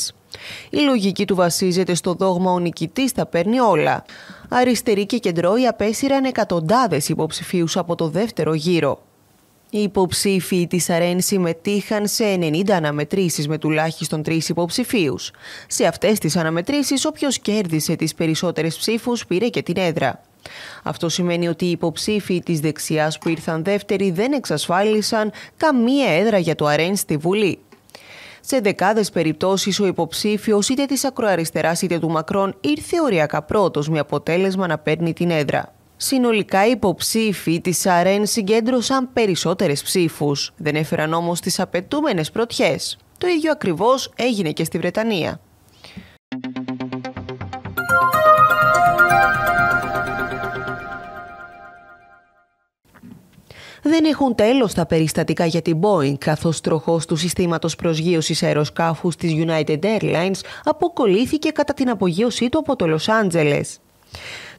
Η λογική του βασίζεται στο δόγμα ο νικητής θα παίρνει όλα. Αριστεροί και κεντρώοι απέσυραν εκατοντάδες υποψηφίους από το δεύτερο γύρο. Οι υποψήφοι της ΑΡΕΝ συμμετείχαν σε 90 αναμετρήσεις με τουλάχιστον τρεις υποψηφίους. Σε αυτές τις αναμετρήσεις όποιος κέρδισε τις περισσότερες ψήφους πήρε και την έδρα. Αυτό σημαίνει ότι οι υποψήφοι της δεξιάς που ήρθαν δεύτεροι δεν εξασφάλισαν καμία έδρα για το ΑΡΕΝ στη Βουλή. Σε δεκάδες περιπτώσεις ο υποψήφιος είτε της ακροαριστεράς είτε του Μακρόν ήρθε οριακά πρώτος με αποτέλεσμα να παίρνει την έδρα. Συνολικά οι υποψήφοι της ΑΡΕΝ συγκέντρωσαν περισσότερες ψήφους, Δεν έφεραν όμως τις απαιτούμενες πρωτιές. Το ίδιο ακριβώς έγινε και στη Βρετανία. δεν έχουν τέλος τα περιστατικά για την Boeing, καθώς τροχός του συστήματος προσγείωσης αεροσκάφους της United Airlines αποκολλήθηκε κατά την απογείωσή του από το Λο Άντζελε.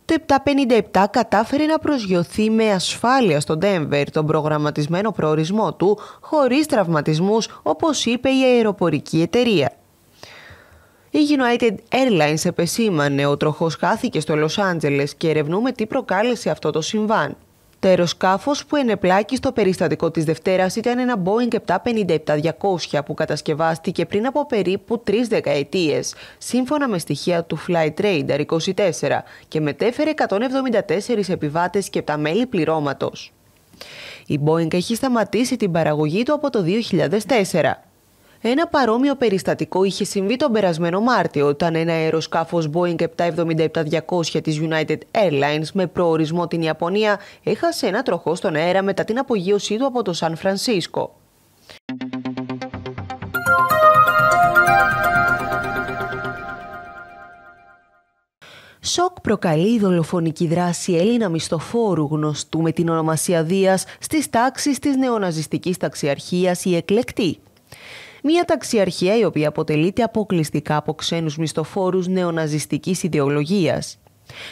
Το 757 κατάφερε να προσγειωθεί με ασφάλεια στο Ντέμβερ, τον προγραμματισμένο προορισμό του, χωρίς τραυματισμούς, όπως είπε η αεροπορική εταιρεία. Η United Airlines επεσήμανε ο τροχός χάθηκε στο Λος Άντζελες και ερευνούμε τι προκάλεσε αυτό το συμβάν. Το αεροσκάφο που ενεπλάκη στο περιστατικό της Δευτέρας ήταν ένα Boeing 757-200 που κατασκευάστηκε πριν από περίπου τρεις δεκαετίες, σύμφωνα με στοιχεία του Flight Radar 24, και μετέφερε 174 επιβάτες και 7 μέλη πληρώματος. Η Boeing έχει σταματήσει την παραγωγή του από το 2004. Ένα παρόμοιο περιστατικό είχε συμβεί τον περασμένο Μάρτιο, όταν ένα αεροσκάφος Boeing 777-200 της United Airlines με προορισμό την Ιαπωνία έχασε ένα τροχό στον αέρα μετά την απογείωσή του από το Σαν Φρανσίσκο. Σοκ προκαλεί η δολοφονική δράση Έλληνα μισθοφόρου γνωστού με την ονομασία Δίας στις τάξεις της νεοναζιστικής ταξιαρχίας «Η Εκλεκτή». Μια ταξιαρχία η οποία αποτελείται αποκλειστικά από ξένους μισθοφόρους νεοναζιστικής ιδεολογίας.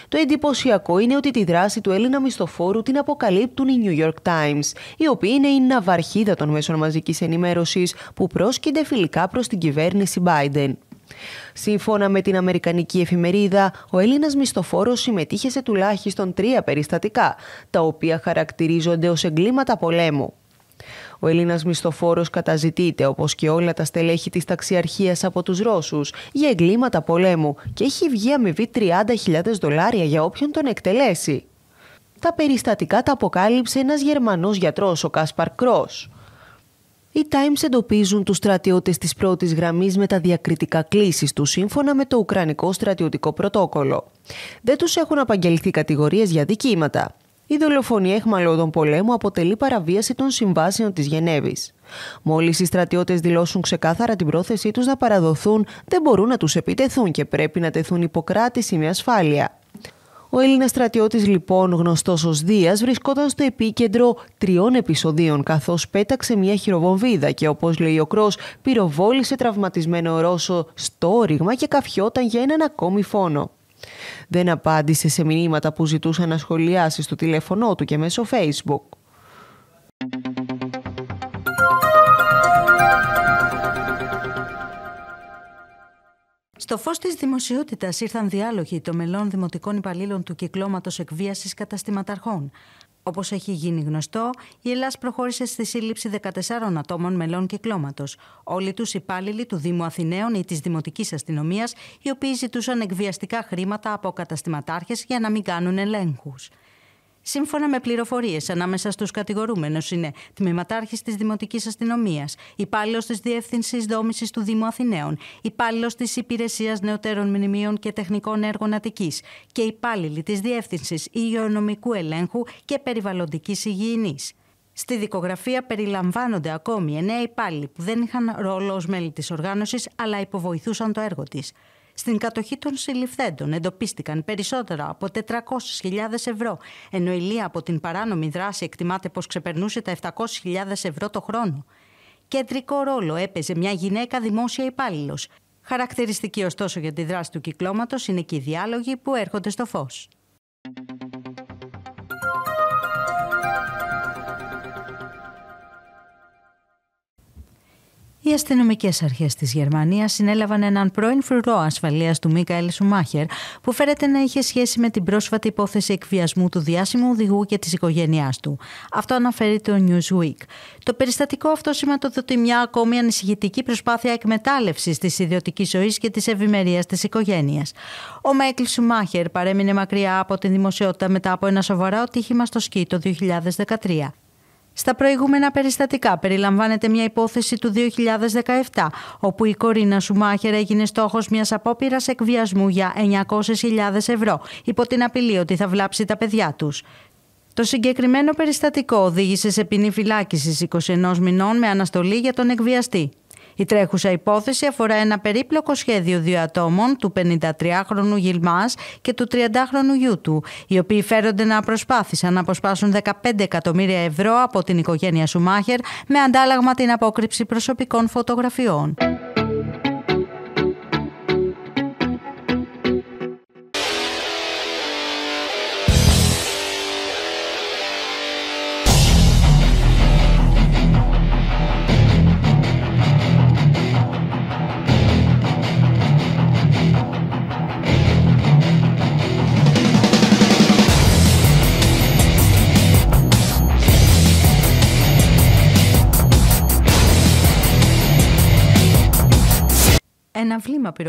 Το εντυπωσιακό είναι ότι τη δράση του Έλληνα μισθοφόρου την αποκαλύπτουν οι New York Times, οι οποίοι είναι η ναυαρχίδα των μέσων μαζικής ενημέρωσης που πρόσκειται φιλικά προς την κυβέρνηση Biden. Σύμφωνα με την Αμερικανική εφημερίδα, ο Έλληνας μισθοφόρος συμμετείχε σε τουλάχιστον τρία περιστατικά, τα οποία χαρακτηρίζονται ως εγκλήματα πολέμου. Ο Έλληνα μισθοφόρος καταζητείται, όπως και όλα τα στελέχη της ταξιαρχίας από τους Ρώσους, για εγκλήματα πολέμου και έχει βγει αμοιβή 30.000 δολάρια για όποιον τον εκτελέσει. Τα περιστατικά τα αποκάλυψε ένας Γερμανός γιατρός, ο Κάσπαρ Κρός. Οι Times εντοπίζουν τους στρατιώτες της πρώτης γραμμής με τα διακριτικά κλήσεις τους σύμφωνα με το Ουκρανικό στρατιωτικό πρωτόκολλο. Δεν τους έχουν απαγγελθεί κατηγορίες για δικήματα. Η δολοφονία εχμαλώδων πολέμου αποτελεί παραβίαση των συμβάσεων της Γενέβης. Μόλις οι στρατιώτες δηλώσουν ξεκάθαρα την πρόθεσή τους να παραδοθούν, δεν μπορούν να τους επιτεθούν και πρέπει να τεθούν υποκράτηση με ασφάλεια. Ο Έλληνας στρατιώτης, λοιπόν, γνωστός ως Δίας, βρισκόταν στο επίκεντρο τριών επεισοδίων, καθώς πέταξε μια χειροβομβίδα και, όπως λέει ο Κρός, πυροβόλησε τραυματισμένο Ρώσο στο όριγμα και καφιόταν για έναν ακόμη φόνο δεν απάντησε σε μηνύματα που ζητούσαν να σχολιάσει στο τηλέφωνό του και μέσω Facebook. Στο φως της δημοσιότητας ήρθαν διάλογοι των μελών δημοτικών υπαλλήλων του κυκλώματος εκβίασης καταστηματαρχών. Όπως έχει γίνει γνωστό, η Ελλάς προχώρησε στη σύλληψη 14 ατόμων μελών κυκλώματος, όλοι τους υπάλληλοι του Δήμου Αθηναίων ή της Δημοτικής Αστυνομίας, οι οποίοι ζητούσαν εκβιαστικά χρήματα από καταστηματάρχες για να μην κάνουν ελέγχους. Σύμφωνα με πληροφορίες, ανάμεσα στους κατηγορούμενους είναι τμήματάρχης της Δημοτικής Αστυνομίας, υπάλληλος της Διεύθυνσης Δόμησης του Δήμου Αθηναίων, υπάλληλος της Υπηρεσίας Νεωτέρων Μνημείων και Τεχνικών Έργων Αττικής και υπάλληλοι της Διεύθυνσης Υγειονομικού Ελέγχου και Περιβαλλοντικής Υγιεινής. Στη δικογραφία περιλαμβάνονται ακόμη εννέα υπάλληλοι που δεν είχαν ρόλο ως μέλη της οργάνωσης αλλά υποβοηθούσαν το έργο της. Στην κατοχή των συλληφθέντων εντοπίστηκαν περισσότερα από 400.000 ευρώ, ενώ η Λία από την παράνομη δράση εκτιμάται πως ξεπερνούσε τα 700.000 ευρώ το χρόνο. Κεντρικό ρόλο έπαιζε μια γυναίκα δημόσια υπάλληλος. Χαρακτηριστική ωστόσο για τη δράση του κυκλώματος είναι και οι διάλογοι που έρχονται στο φως. Οι αστυνομικές αρχές της Γερμανίας συνέλαβαν έναν πρώην φρουρό ασφαλείας του Μίκαελ Σουμάχερ, που φέρεται να είχε σχέση με την πρόσφατη υπόθεση εκβιασμού του διάσημου οδηγού και της οικογένειάς του. Αυτό αναφέρει το Newsweek. Το περιστατικό αυτό σηματοδοτεί μια ακόμη ανησυχητική προσπάθεια εκμετάλλευσης της ιδιωτικής ζωής και της ευημερίας της οικογένειας. Ο Μάικλ Σουμάχερ παρέμεινε μακριά από την δημοσιότητα μετά από ένα σοβαρό ατύχημα στο σκι το 2013. Στα προηγούμενα περιστατικά περιλαμβάνεται μια υπόθεση του 2017, όπου η Κορίνα Σουμάχερ έγινε στόχος μιας απόπειρας εκβιασμού για 900.000 ευρώ, υπό την απειλή ότι θα βλάψει τα παιδιά τους. Το συγκεκριμένο περιστατικό οδήγησε σε ποινή φυλάκισης 21 μηνών με αναστολή για τον εκβιαστή. Η τρέχουσα υπόθεση αφορά ένα περίπλοκο σχέδιο δύο ατόμων, του 53χρονου Γιλμά και του 30χρονου γιού του, οι οποίοι φέρονται να προσπάθησαν να αποσπάσουν 15 εκατομμύρια ευρώ από την οικογένεια Σουμάχερ με αντάλλαγμα την απόκρυψη προσωπικών φωτογραφιών.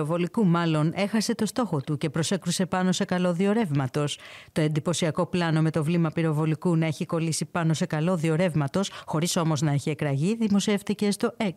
πυροβολικού μάλλον έχασε το στόχο του και προσέκρουσε πάνω σε καλώδιο ρεύματος. Το εντυπωσιακό πλάνο με το βλήμα πυροβολικού να έχει κολλήσει πάνω σε καλώδιο ρεύματος, χωρίς όμως να έχει εκραγεί, δημοσιεύτηκε στο X.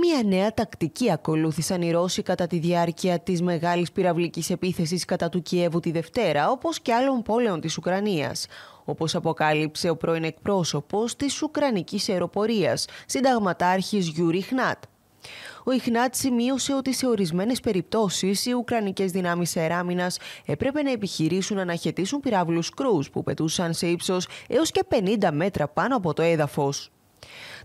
Μία νέα τακτική ακολούθησαν οι Ρώσοι κατά τη διάρκεια της μεγάλης πυραυλικής επίθεσης κατά του Κιέβου τη Δευτέρα, όπως και άλλων πόλεων της Ουκρανίας. Όπως αποκάλυψε ο πρώην εκπρόσωπος της Ουκρανικής Αεροπορίας, συνταγματάρχης Γιούρι Χνάτ. Ο Ιχνάτ σημείωσε ότι σε ορισμένες περιπτώσεις οι Ουκρανικές δυνάμεις αεράμινα έπρεπε να επιχειρήσουν να αναχαιτήσουν πυράβλους κρούς που πετούσαν σε ύψος έως και 50 μέτρα πάνω από το έδαφος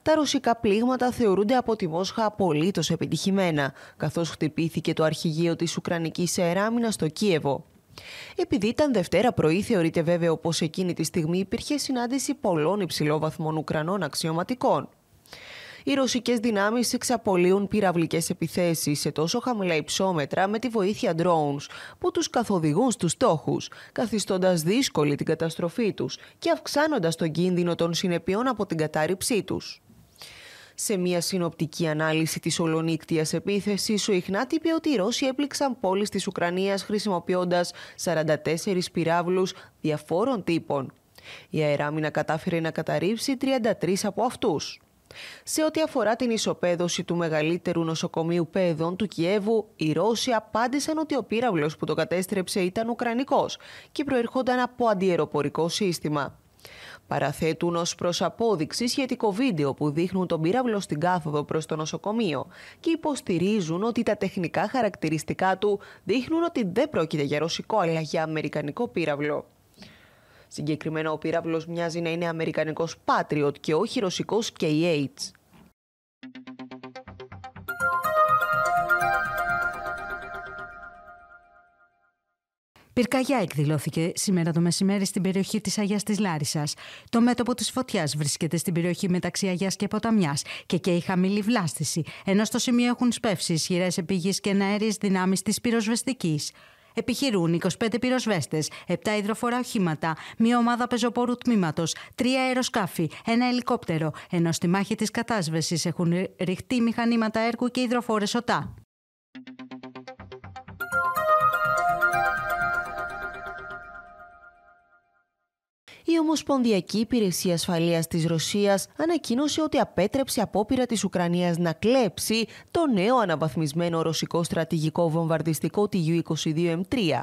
τα ρωσικά πλήγματα θεωρούνται από τη Μόσχα απολύτως επιτυχημένα, καθώς χτυπήθηκε το αρχηγείο της Ουκρανικής Αεράμινα στο Κίεβο. Επειδή ήταν Δευτέρα πρωί, θεωρείται βέβαιο πως εκείνη τη στιγμή υπήρχε συνάντηση πολλών υψηλόβαθμων Ουκρανών αξιωματικών. Οι ρωσικές δυνάμεις εξαπολύουν πυραυλικές επιθέσεις σε τόσο χαμηλά υψόμετρα με τη βοήθεια drones που τους καθοδηγούν στους στόχους, καθιστώντας δύσκολη την καταστροφή τους και αυξάνοντας τον κίνδυνο των συνεπειών από την κατάρριψή τους. Σε μια συνοπτική ανάλυση της ολονύκτιας επίθεσης, ο Ιχνάτη είπε ότι οι Ρώσοι έπληξαν πόλεις της Ουκρανίας χρησιμοποιώντας 44 πυράβλους διαφόρων τύπων. Η αεράμινα κατάφερε να καταρρύψει 33 από αυτούς. Σε ό,τι αφορά την ισοπαίδωση του μεγαλύτερου νοσοκομείου παιδών του Κιέβου, οι Ρώσοι απάντησαν ότι ο πύραυλος που το κατέστρεψε ήταν Ουκρανικός και προερχόταν από αντιεροπορικό σύστημα παραθέτουν ως προς απόδειξη σχετικό βίντεο που δείχνουν τον πύραυλο στην κάθοδο προς το νοσοκομείο και υποστηρίζουν ότι τα τεχνικά χαρακτηριστικά του δείχνουν ότι δεν πρόκειται για ρωσικό αλλά για αμερικανικό πύραυλο. Συγκεκριμένα ο πύραυλος μοιάζει να είναι αμερικανικός Patriot και όχι ρωσικός KH. Πυρκαγιά εκδηλώθηκε σήμερα το μεσημέρι στην περιοχή της Αγίας της Λάρισας. Το μέτωπο της φωτιάς βρίσκεται στην περιοχή μεταξύ Αγίας και Ποταμιάς και και η χαμηλή βλάστηση, ενώ στο σημείο έχουν σπεύσει ισχυρές επιγεί και αέριε δυνάμεις της πυροσβεστικής. Επιχειρούν 25 πυροσβέστε, 7 υδροφορά οχήματα, μία ομάδα πεζοπόρου τμήματος, 3 αεροσκάφη, ένα ελικόπτερο, ενώ στη μάχη της κατάσβεσης έχουν ρηχτεί μηχανήματα έργου και υδροφόρες οτά. Η Ομοσπονδιακή Υπηρεσία Ασφαλείας της Ρωσίας ανακοίνωσε ότι απέτρεψε απόπειρα της Ουκρανίας να κλέψει το νέο αναβαθμισμένο ρωσικό στρατηγικό βομβαρδιστικό Του-22M3.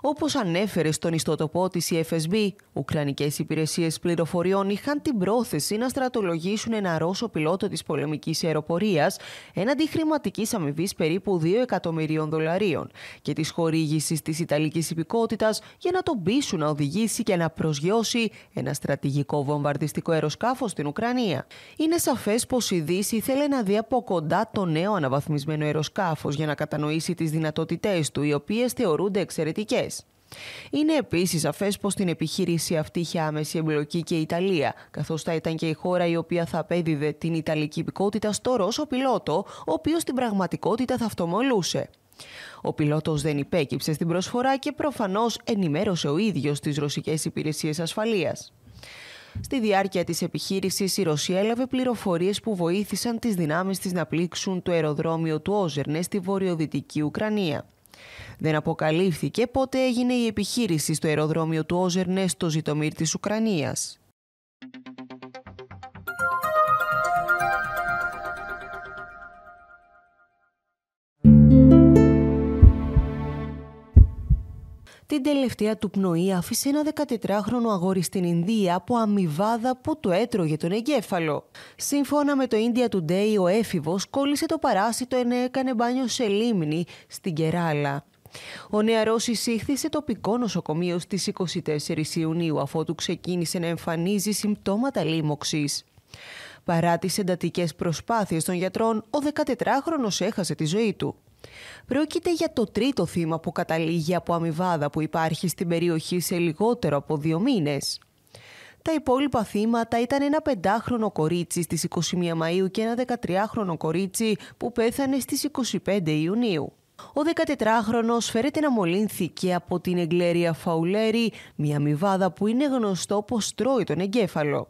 Όπως ανέφερε στον ιστοτοπό της η FSB, Ουκρανικές υπηρεσίες πληροφοριών είχαν την πρόθεση να στρατολογήσουν ένα Ρώσο πιλότο της πολεμικής αεροπορίας έναντι χρηματικής αμοιβής περίπου 2 εκατομμυρίων δολαρίων και της χορήγησης της Ιταλικής υπηκότητας για να τον πείσουν να οδηγήσει και να προσγειώσει ένα στρατηγικό βομβαρδιστικό αεροσκάφος στην Ουκρανία. Είναι σαφές πως η Δύση ήθελε να δει από κοντά το νέο αναβαθμισμένο αεροσκάφος για να κατανοήσει τις δυνατότητές του, οι οποίες θεωρούνται εξαιρετικές. Είναι επίσης σαφές πως στην επιχείρηση αυτή είχε άμεση εμπλοκή και η Ιταλία, καθώς θα ήταν και η χώρα η οποία θα απέδιδε την Ιταλική υπηκότητα στο Ρώσο πιλότο, ο οποίος στην πραγματικότητα θα αυτομολούσε. Ο πιλότος δεν υπέκυψε στην προσφορά και προφανώς ενημέρωσε ο ίδιος τις ρωσικές υπηρεσίες ασφαλείας. Στη διάρκεια της επιχείρησης, η Ρωσία έλαβε πληροφορίες που βοήθησαν τις δυνάμεις της να πλήξουν το αεροδρόμιο του Όζερνε στη βορειοδυτική Ουκρανία. Δεν αποκαλύφθηκε πότε έγινε η επιχείρηση στο αεροδρόμιο του Όζερνε στο Ζιτομήρ της Ουκρανίας. Την τελευταία του πνοή άφησε ένα 14χρονο αγόρι στην Ινδία από αμοιβάδα που το έτρωγε τον εγκέφαλο. Σύμφωνα με το India Today, ο έφηβος κόλλησε το παράσιτο ενώ έκανε μπάνιο σε λίμνη στην Κεράλα. Ο νεαρός εισήχθη σε τοπικό νοσοκομείο στις 24 Ιουνίου αφότου ξεκίνησε να εμφανίζει συμπτώματα λίμωξης. Παρά τις εντατικές προσπάθειες των γιατρών, ο 14χρονος έχασε τη ζωή του. Πρόκειται για το τρίτο θύμα που καταλήγει από αμοιβάδα που υπάρχει στην περιοχή σε λιγότερο από δύο μήνες. Τα υπόλοιπα θύματα ήταν ένα πεντάχρονο κορίτσι στις 21 Μαΐου και ένα 13χρονο κορίτσι που πέθανε στις 25 Ιουνίου. Ο 14χρονος φέρεται να μολύνθηκε από την εγκλέρια Φαουλέρη, μια αμοιβάδα που είναι γνωστό πως τρώει τον εγκέφαλο.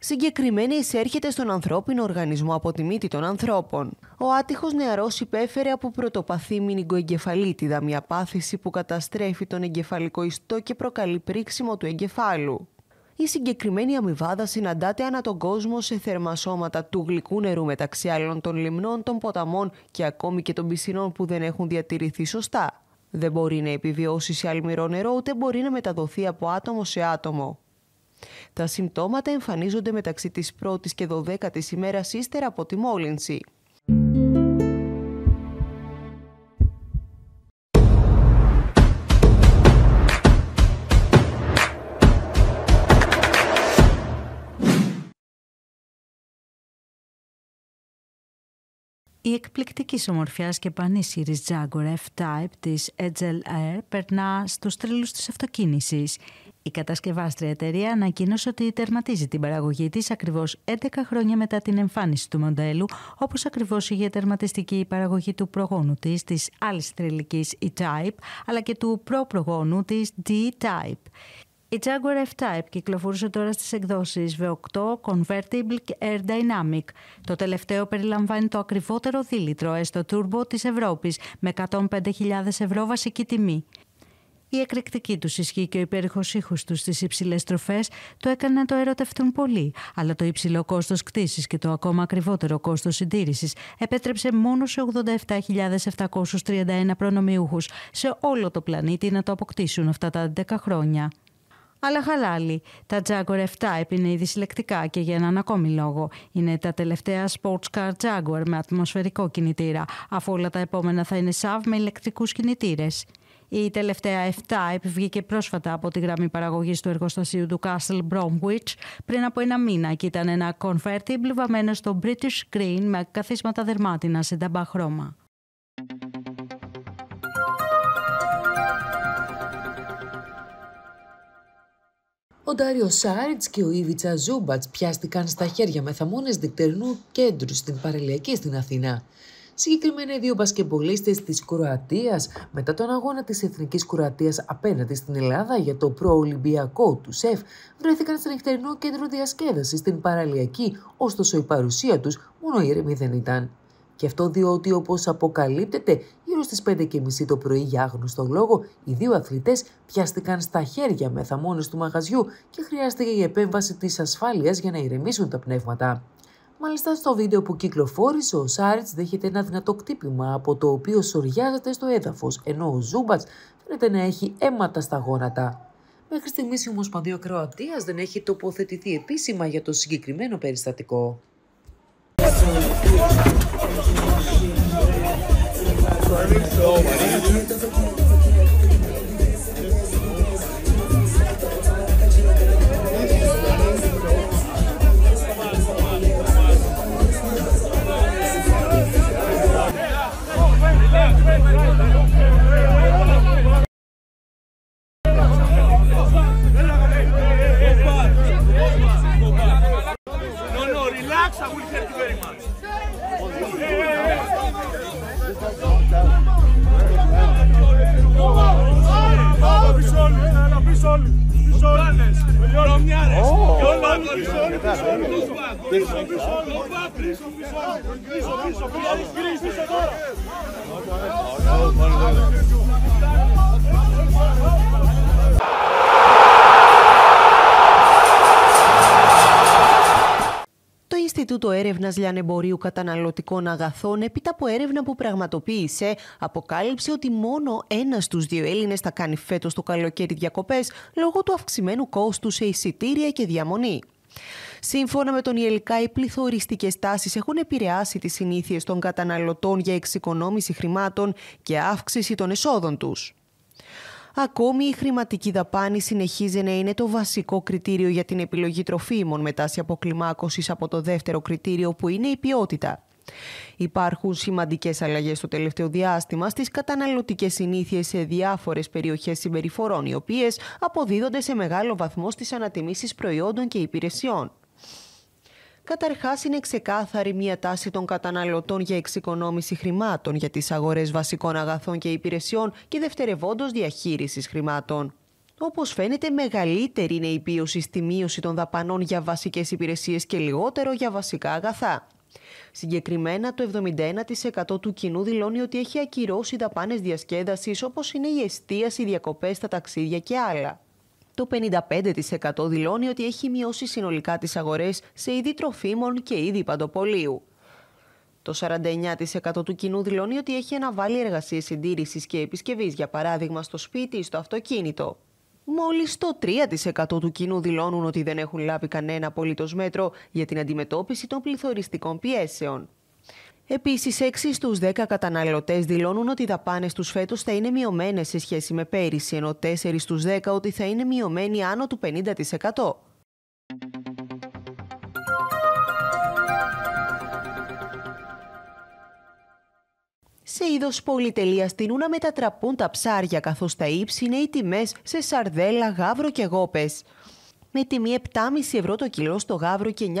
Συγκεκριμένα εισέρχεται στον ανθρώπινο οργανισμό από τη μύτη των ανθρώπων. Ο άτυχος νεαρός υπέφερε από πρωτοπαθή μηνυγκοεγκεφαλίτιδα, μια πάθηση που καταστρέφει τον εγκεφαλικό ιστό και προκαλεί πρίξιμο του εγκεφάλου. Η συγκεκριμένη αμοιβάδα συναντάται ανά τον κόσμο σε θερμασώματα του γλυκού νερού μεταξύ άλλων των λιμνών, των ποταμών και ακόμη και των πισινών που δεν έχουν διατηρηθεί σωστά. Δεν μπορεί να επιβιώσει σε αλμυρό νερό, ούτε μπορεί να μεταδοθεί από άτομο σε άτομο. Τα συμπτώματα εμφανίζονται μεταξύ της 1 και 12ης ημέρας ύστερα από τη μόλυνση. Η εκπληκτική ομορφιάς και πανίσχυρης Jaguar F-Type της Edgel Air περνά στους τρελούς της αυτοκίνησης. Η κατασκευάστρια εταιρεία ανακοίνωσε ότι τερματίζει την παραγωγή της ακριβώς 11 χρόνια μετά την εμφάνιση του μοντέλου, όπως ακριβώς η τερματιστική η παραγωγή του προγόνου της, της άλλης τρελικής E-Type, αλλά και του προπρογόνου της D-Type. Η Jaguar F-Type κυκλοφορούσε τώρα στις εκδόσεις V8 Convertible και Air Dynamic. Το τελευταίο περιλαμβάνει το ακριβότερο δίλητρο έστω turbo της Ευρώπης με 105.000 ευρώ βασική τιμή. Η εκρηκτική τους ισχύ και ο υπέρηχο ήχος τους στις υψηλές τροφέ το έκανε να το ερωτευτούν πολύ, αλλά το υψηλό κόστος κτήσης και το ακόμα ακριβότερο κόστος συντήρησης επέτρεψε μόνο σε 87.731 προνομιούχους σε όλο το πλανήτη να το αποκτήσουν αυτά τα 11 χρόνια. Αλλά χαλάλι, τα Jaguar 7 ήδη συλλεκτικά και για έναν ακόμη λόγο. Είναι τα τελευταία sports car Jaguar με ατμοσφαιρικό κινητήρα, αφού όλα τα επόμενα θα είναι SAV με ηλεκτρικούς κινητήρες. Η τελευταία 7 επιβγήκε πρόσφατα από τη γραμμή παραγωγής του εργοστασίου του Castle Bromwich πριν από ένα μήνα και ήταν ένα κονφέρτι μπλουβαμένο στο British Green με καθίσματα δερμάτινα σε ταμπά χρώμα. Ο Ντάριο Σάριτ και ο Ήβιτσα Ζούμπατ πιάστηκαν στα χέρια μεθαμόνες δικτερνού κέντρου στην παρελιακή στην Αθήνα. Συγκεκριμένα οι δύο μπασκεμπολίστες της Κροατίας μετά τον αγώνα της Εθνικής Κροατίας απέναντι στην Ελλάδα για το προολυμπιακό του ΣΕΦ βρέθηκαν στο νυχτερινό κέντρο διασκέδασης στην παραλιακή, ωστόσο η παρουσία τους μόνο ήρεμη δεν ήταν. Και αυτό διότι όπως αποκαλύπτεται γύρω στις 5.30 το πρωί για άγνωστο λόγο οι δύο αθλητές πιάστηκαν στα χέρια με θαμώνες του μαγαζιού και χρειάστηκε η επέμβαση της ασφάλειας για να ηρεμήσουν τα πνεύματα. Μάλιστα στο βίντεο που κυκλοφόρησε ο Σάριτ δέχεται ένα δυνατό κτύπημα από το οποίο σοριάζεται στο έδαφος ενώ ο Ζούμπατ φαίνεται να έχει αίματα στα γόνατα. Μέχρι στιγμής η Ομοσπονδία Κροατίας δεν έχει τοποθετηθεί επίσημα για το συγκεκριμένο περιστατικό. καταναλωτικών αγαθών έπειτα από έρευνα που πραγματοποίησε, αποκάλυψε ότι μόνο ένας στους δύο Έλληνες θα κάνει φέτος το καλοκαίρι διακοπές λόγω του αυξημένου κόστου σε εισιτήρια και διαμονή. Σύμφωνα με τον Ιελικά, οι πληθωριστικές τάσεις έχουν επηρεάσει τις συνήθειες των καταναλωτών για εξοικονόμηση χρημάτων και αύξηση των εσόδων τους. Ακόμη η χρηματική δαπάνη συνεχίζει να είναι το βασικό κριτήριο για την επιλογή τροφίμων μετά σε αποκλιμάκωσης από το δεύτερο κριτήριο που είναι η ποιότητα. Υπάρχουν σημαντικές αλλαγές στο τελευταίο διάστημα στις καταναλωτικές συνήθειες σε διάφορες περιοχές συμπεριφορών, οι οποίες αποδίδονται σε μεγάλο βαθμό στις ανατιμήσεις προϊόντων και υπηρεσιών. Καταρχάς είναι ξεκάθαρη μια τάση των καταναλωτών για εξοικονόμηση χρημάτων για τις αγορές βασικών αγαθών και υπηρεσιών και δευτερευόντως διαχείρισης χρημάτων. Όπως φαίνεται, μεγαλύτερη είναι η πίωση στη μείωση των δαπανών για βασικές υπηρεσίες και λιγότερο για βασικά αγαθά. Συγκεκριμένα, το 71% του κοινού δηλώνει ότι έχει ακυρώσει δαπάνες διασκέδασης όπως είναι η εστίαση, οι διακοπές, τα ταξίδια και άλλα. Το 55% δηλώνει ότι έχει μειώσει συνολικά τις αγορές σε είδη τροφίμων και είδη παντοπολίου. Το 49% του κοινού δηλώνει ότι έχει αναβάλει εργασίες συντήρησης και επισκευής, για παράδειγμα στο σπίτι ή στο αυτοκίνητο. Μόλις το 3% του κοινού δηλώνουν ότι δεν έχουν λάβει κανένα απολύτως μέτρο για την αντιμετώπιση των πληθωριστικών πιέσεων. Επίσης, 6 στου 10 καταναλωτές δηλώνουν ότι οι δαπάνες τους φέτος θα είναι μειωμένες σε σχέση με πέρυσι, ενώ 4 στου 10 ότι θα είναι μειωμένοι άνω του 50%. Σε είδος πολυτελείας στην να μετατραπούν τα ψάρια, καθώς τα ύψη είναι οι τιμές σε σαρδέλα, γάβρο και γόπες με τιμή 7,5 ευρώ το κιλό στο γάβρο και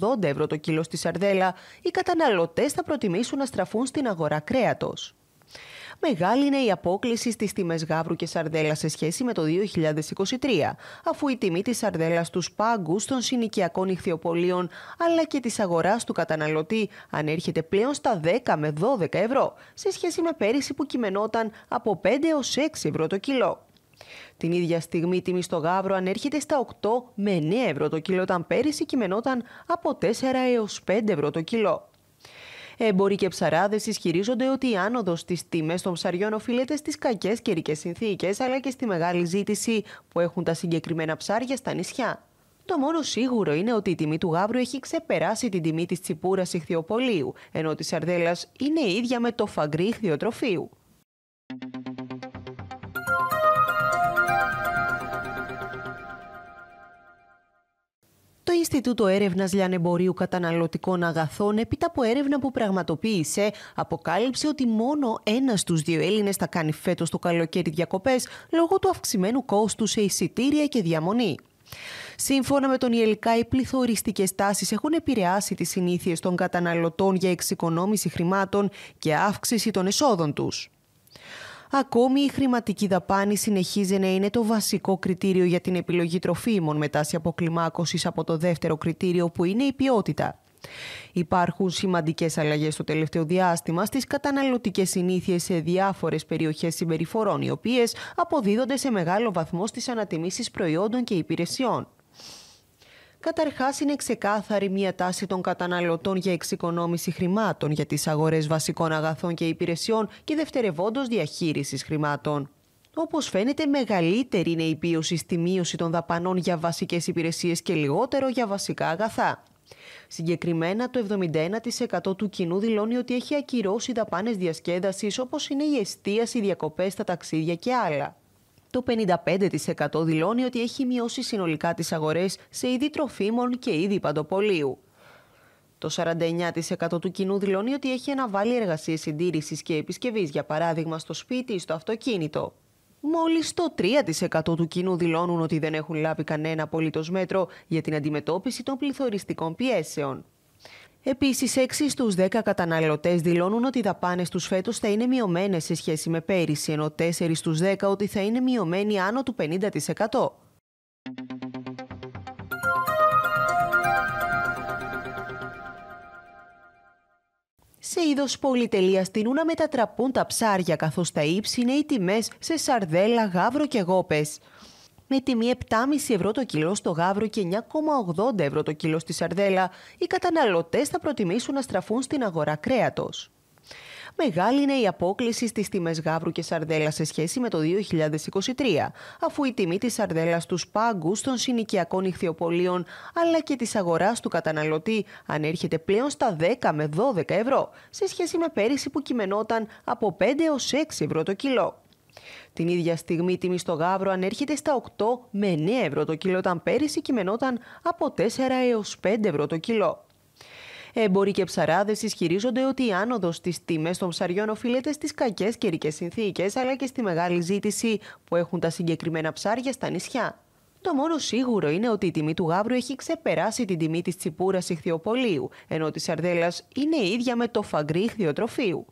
9,80 ευρώ το κιλό στη σαρδέλα, οι καταναλωτές θα προτιμήσουν να στραφούν στην αγορά κρέατος. Μεγάλη είναι η απόκληση στις τιμές γάβρου και σαρδέλα σε σχέση με το 2023, αφού η τιμή της σαρδέλας στους πάγκους των συνοικιακών ηχθειοπολίων αλλά και της αγοράς του καταναλωτή ανέρχεται πλέον στα 10 με 12 ευρώ, σε σχέση με πέρυσι που κειμενόταν από 5 έως 6 ευρώ το κιλό. Την ίδια στιγμή η τιμή στο γάβρο ανέρχεται στα 8 με 9 ευρώ το κιλό όταν πέρυσι κειμενόταν από 4 έως 5 ευρώ το κιλό. Εμποροί και ψαράδες ισχυρίζονται ότι η άνοδος στις τιμές των ψαριών οφείλεται στις κακές καιρικές συνθήκες αλλά και στη μεγάλη ζήτηση που έχουν τα συγκεκριμένα ψάρια στα νησιά. Το μόνο σίγουρο είναι ότι η τιμή του γάβρου έχει ξεπεράσει την τιμή της τσιπούρας ηχθειοπολίου, ενώ της σαρδέλας είναι ίδια με το φαγκρί ηχθειοτροφίου. Ινστιτούτο Έρευνας Λιανεμπορίου Καταναλωτικών Αγαθών, έπειτα από έρευνα που πραγματοποίησε, αποκάλυψε ότι μόνο ένας στους δύο Έλληνες θα κάνει φέτος το καλοκαίρι διακοπές λόγω του αυξημένου κόστου σε εισιτήρια και διαμονή. Σύμφωνα με τον Ιελικά, οι πληθωριστικές τάσεις έχουν επηρεάσει τις συνήθειες των καταναλωτών για εξοικονόμηση χρημάτων και αύξηση των εσόδων τους. Ακόμη η χρηματική δαπάνη συνεχίζει να είναι το βασικό κριτήριο για την επιλογή τροφίμων μετά σε αποκλιμάκωσης από το δεύτερο κριτήριο που είναι η ποιότητα. Υπάρχουν σημαντικές αλλαγές στο τελευταίο διάστημα στις καταναλωτικές συνήθειες σε διάφορες περιοχές συμπεριφορών, οι οποίες αποδίδονται σε μεγάλο βαθμό στις ανατιμήσεις προϊόντων και υπηρεσιών. Καταρχάς, είναι ξεκάθαρη μια τάση των καταναλωτών για εξοικονόμηση χρημάτων για τις αγορές βασικών αγαθών και υπηρεσιών και δευτερευόντως διαχείρισης χρημάτων. Όπως φαίνεται, μεγαλύτερη είναι η πίωση στη μείωση των δαπανών για βασικές υπηρεσίες και λιγότερο για βασικά αγαθά. Συγκεκριμένα, το 71% του κοινού δηλώνει ότι έχει ακυρώσει δαπάνες διασκέδασης όπως είναι η εστίαση, οι διακοπές, τα ταξίδια και άλλα το 55% δηλώνει ότι έχει μειώσει συνολικά τις αγορές σε είδη τροφίμων και είδη παντοπολίου. Το 49% του κοινού δηλώνει ότι έχει αναβάλει εργασίες συντήρησης και επισκευής, για παράδειγμα στο σπίτι ή στο αυτοκίνητο. Μόλις το 3% του κοινού δηλώνουν ότι δεν έχουν λάβει κανένα απολύτως μέτρο για την αντιμετώπιση των πληθωριστικών πιέσεων. Επίσης, 6 στου 10 καταναλωτές δηλώνουν ότι οι δαπάνες τους φέτος θα είναι μειωμένες σε σχέση με πέρυσι, ενώ 4 στου 10 ότι θα είναι μειωμένοι άνω του 50%. Σε είδος πολυτελείας τείνουν να μετατραπούν τα ψάρια, καθώς τα ύψη είναι οι τιμές σε σαρδέλα, γάβρο και γόπες με τιμή 7,5 ευρώ το κιλό στο γάβρο και 9,80 ευρώ το κιλό στη σαρδέλα, οι καταναλωτές θα προτιμήσουν να στραφούν στην αγορά κρέατος. Μεγάλη είναι η απόκληση στις τιμές γάβρου και σαρδέλα σε σχέση με το 2023, αφού η τιμή της σαρδέλας στους πάγκους των συνοικιακών ηχθειοπολίων αλλά και της αγοράς του καταναλωτή ανέρχεται πλέον στα 10 με 12 ευρώ, σε σχέση με πέρυσι που κειμενόταν από 5 έως 6 ευρώ το κιλό. Την ίδια στιγμή η τιμή στο γάβρο ανέρχεται στα 8 με 9 ευρώ το κιλό όταν πέρυσι κειμενόταν από 4 έως 5 ευρώ το κιλό. Εμποροί και ψαράδες ισχυρίζονται ότι η άνοδος στις τιμές των ψαριών οφείλεται στις κακές καιρικές συνθήκες αλλά και στη μεγάλη ζήτηση που έχουν τα συγκεκριμένα ψάρια στα νησιά. Το μόνο σίγουρο είναι ότι η τιμή του γάβρου έχει ξεπεράσει την τιμή της τσιπούρας ηχθιοπολίου, ενώ της σαρδέλας είναι ίδια με το φαγκρί ηχθιοτροφίου.